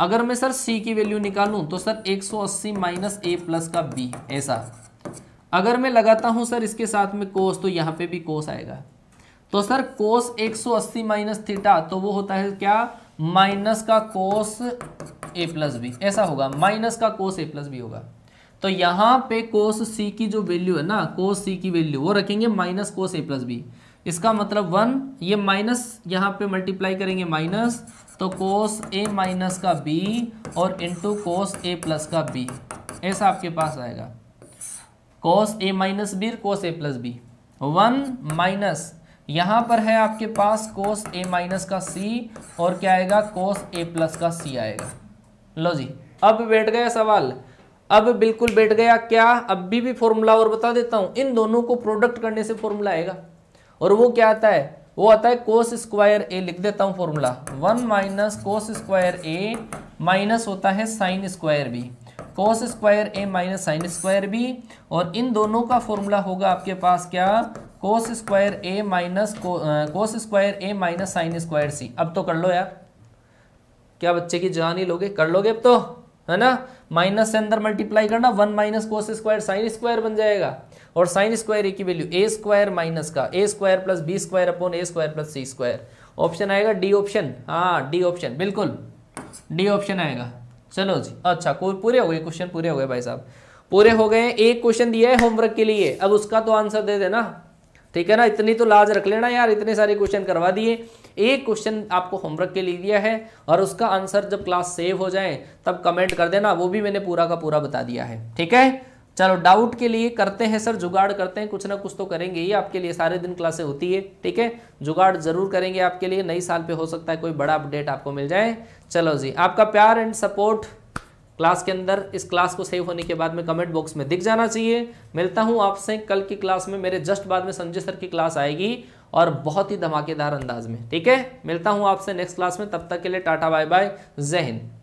अगर मैं सर सी की वैल्यू निकालूं तो सर 180 माइनस ए प्लस का बी ऐसा अगर मैं लगाता हूं सर इसके साथ में कोस तो यहाँ पे भी कोस आएगा तो सर कोस 180 सौ अस्सी माइनस थीटा तो वो होता है क्या माइनस का कोस ए प्लस बी ऐसा होगा माइनस का कोस ए प्लस बी होगा तो यहाँ पे कोस सी की जो वैल्यू है ना कोस सी की वैल्यू वो रखेंगे minus cos A plus B इसका मतलब वन ये माइनस यहाँ पे मल्टीप्लाई करेंगे माइनस तो कोस ए माइनस का बी और इंटू कोस ए प्लस का बी ऐसा आपके पास आएगा cos A minus B cos A plus B one minus यहां पर है आपके पास कोस ए माइनस का सी और क्या आएगा कोस ए प्लस का सी आएगा लो जी अब बैठ गया सवाल अब बिल्कुल बैठ गया क्या अब भी भी फॉर्मूला और बता देता हूँ इन दोनों को प्रोडक्ट करने से फॉर्मूला आएगा और वो क्या आता है वो आता है कोस स्क्वायर ए लिख देता हूँ formula one minus cos square A minus होता है sine square B cos square A minus sine square B और इन दोनों का फॉर्मूला होगा आपके पास क्या cos square A minus cos square A minus sine square C अब तो कर लो यार क्या बच्चे की जान ही लोगे कर लोगे अब तो है ना माइनस से अंदर मल्टीप्लाई करना one minus cos square sine square बन जाएगा और साइन स्क्वायर ए की वैल्यू ए स्क्वायर माइनस का A square plus B square upon A square plus C square option आएगा डी ऑप्शन हाँ डी ऑप्शन बिल्कुल डी ऑप्शन आएगा चलो जी अच्छा पूरे हो गए क्वेश्चन पूरे हो गए भाई साहब पूरे हो गए एक क्वेश्चन दिया है होमवर्क के लिए अब उसका तो आंसर दे देना ठीक है ना इतनी तो लाज रख लेना यार इतने सारे क्वेश्चन करवा दिए एक क्वेश्चन आपको होमवर्क के लिए दिया है और उसका आंसर जब क्लास सेव हो जाए तब कमेंट कर देना वो भी मैंने पूरा का पूरा बता दिया है ठीक है चलो डाउट के लिए करते हैं सर जुगाड़ करते हैं कुछ ना कुछ तो करेंगे ही आपके लिए सारे दिन क्लासे होती है ठीक है जुगाड़ जरूर करेंगे आपके लिए नई साल पे हो सकता है कोई बड़ा अपडेट आपको मिल जाए चलो जी आपका प्यार एंड सपोर्ट क्लास के अंदर इस क्लास को सेव होने के बाद में कमेंट बॉक्स में दिख जाना चाहिए मिलता हूँ आपसे कल की क्लास में मेरे जस्ट बाद में संजय सर की क्लास आएगी और बहुत ही धमाकेदार अंदाज में ठीक है मिलता हूँ आपसे नेक्स्ट क्लास में तब तक के लिए टाटा बाय बाय जय हिंद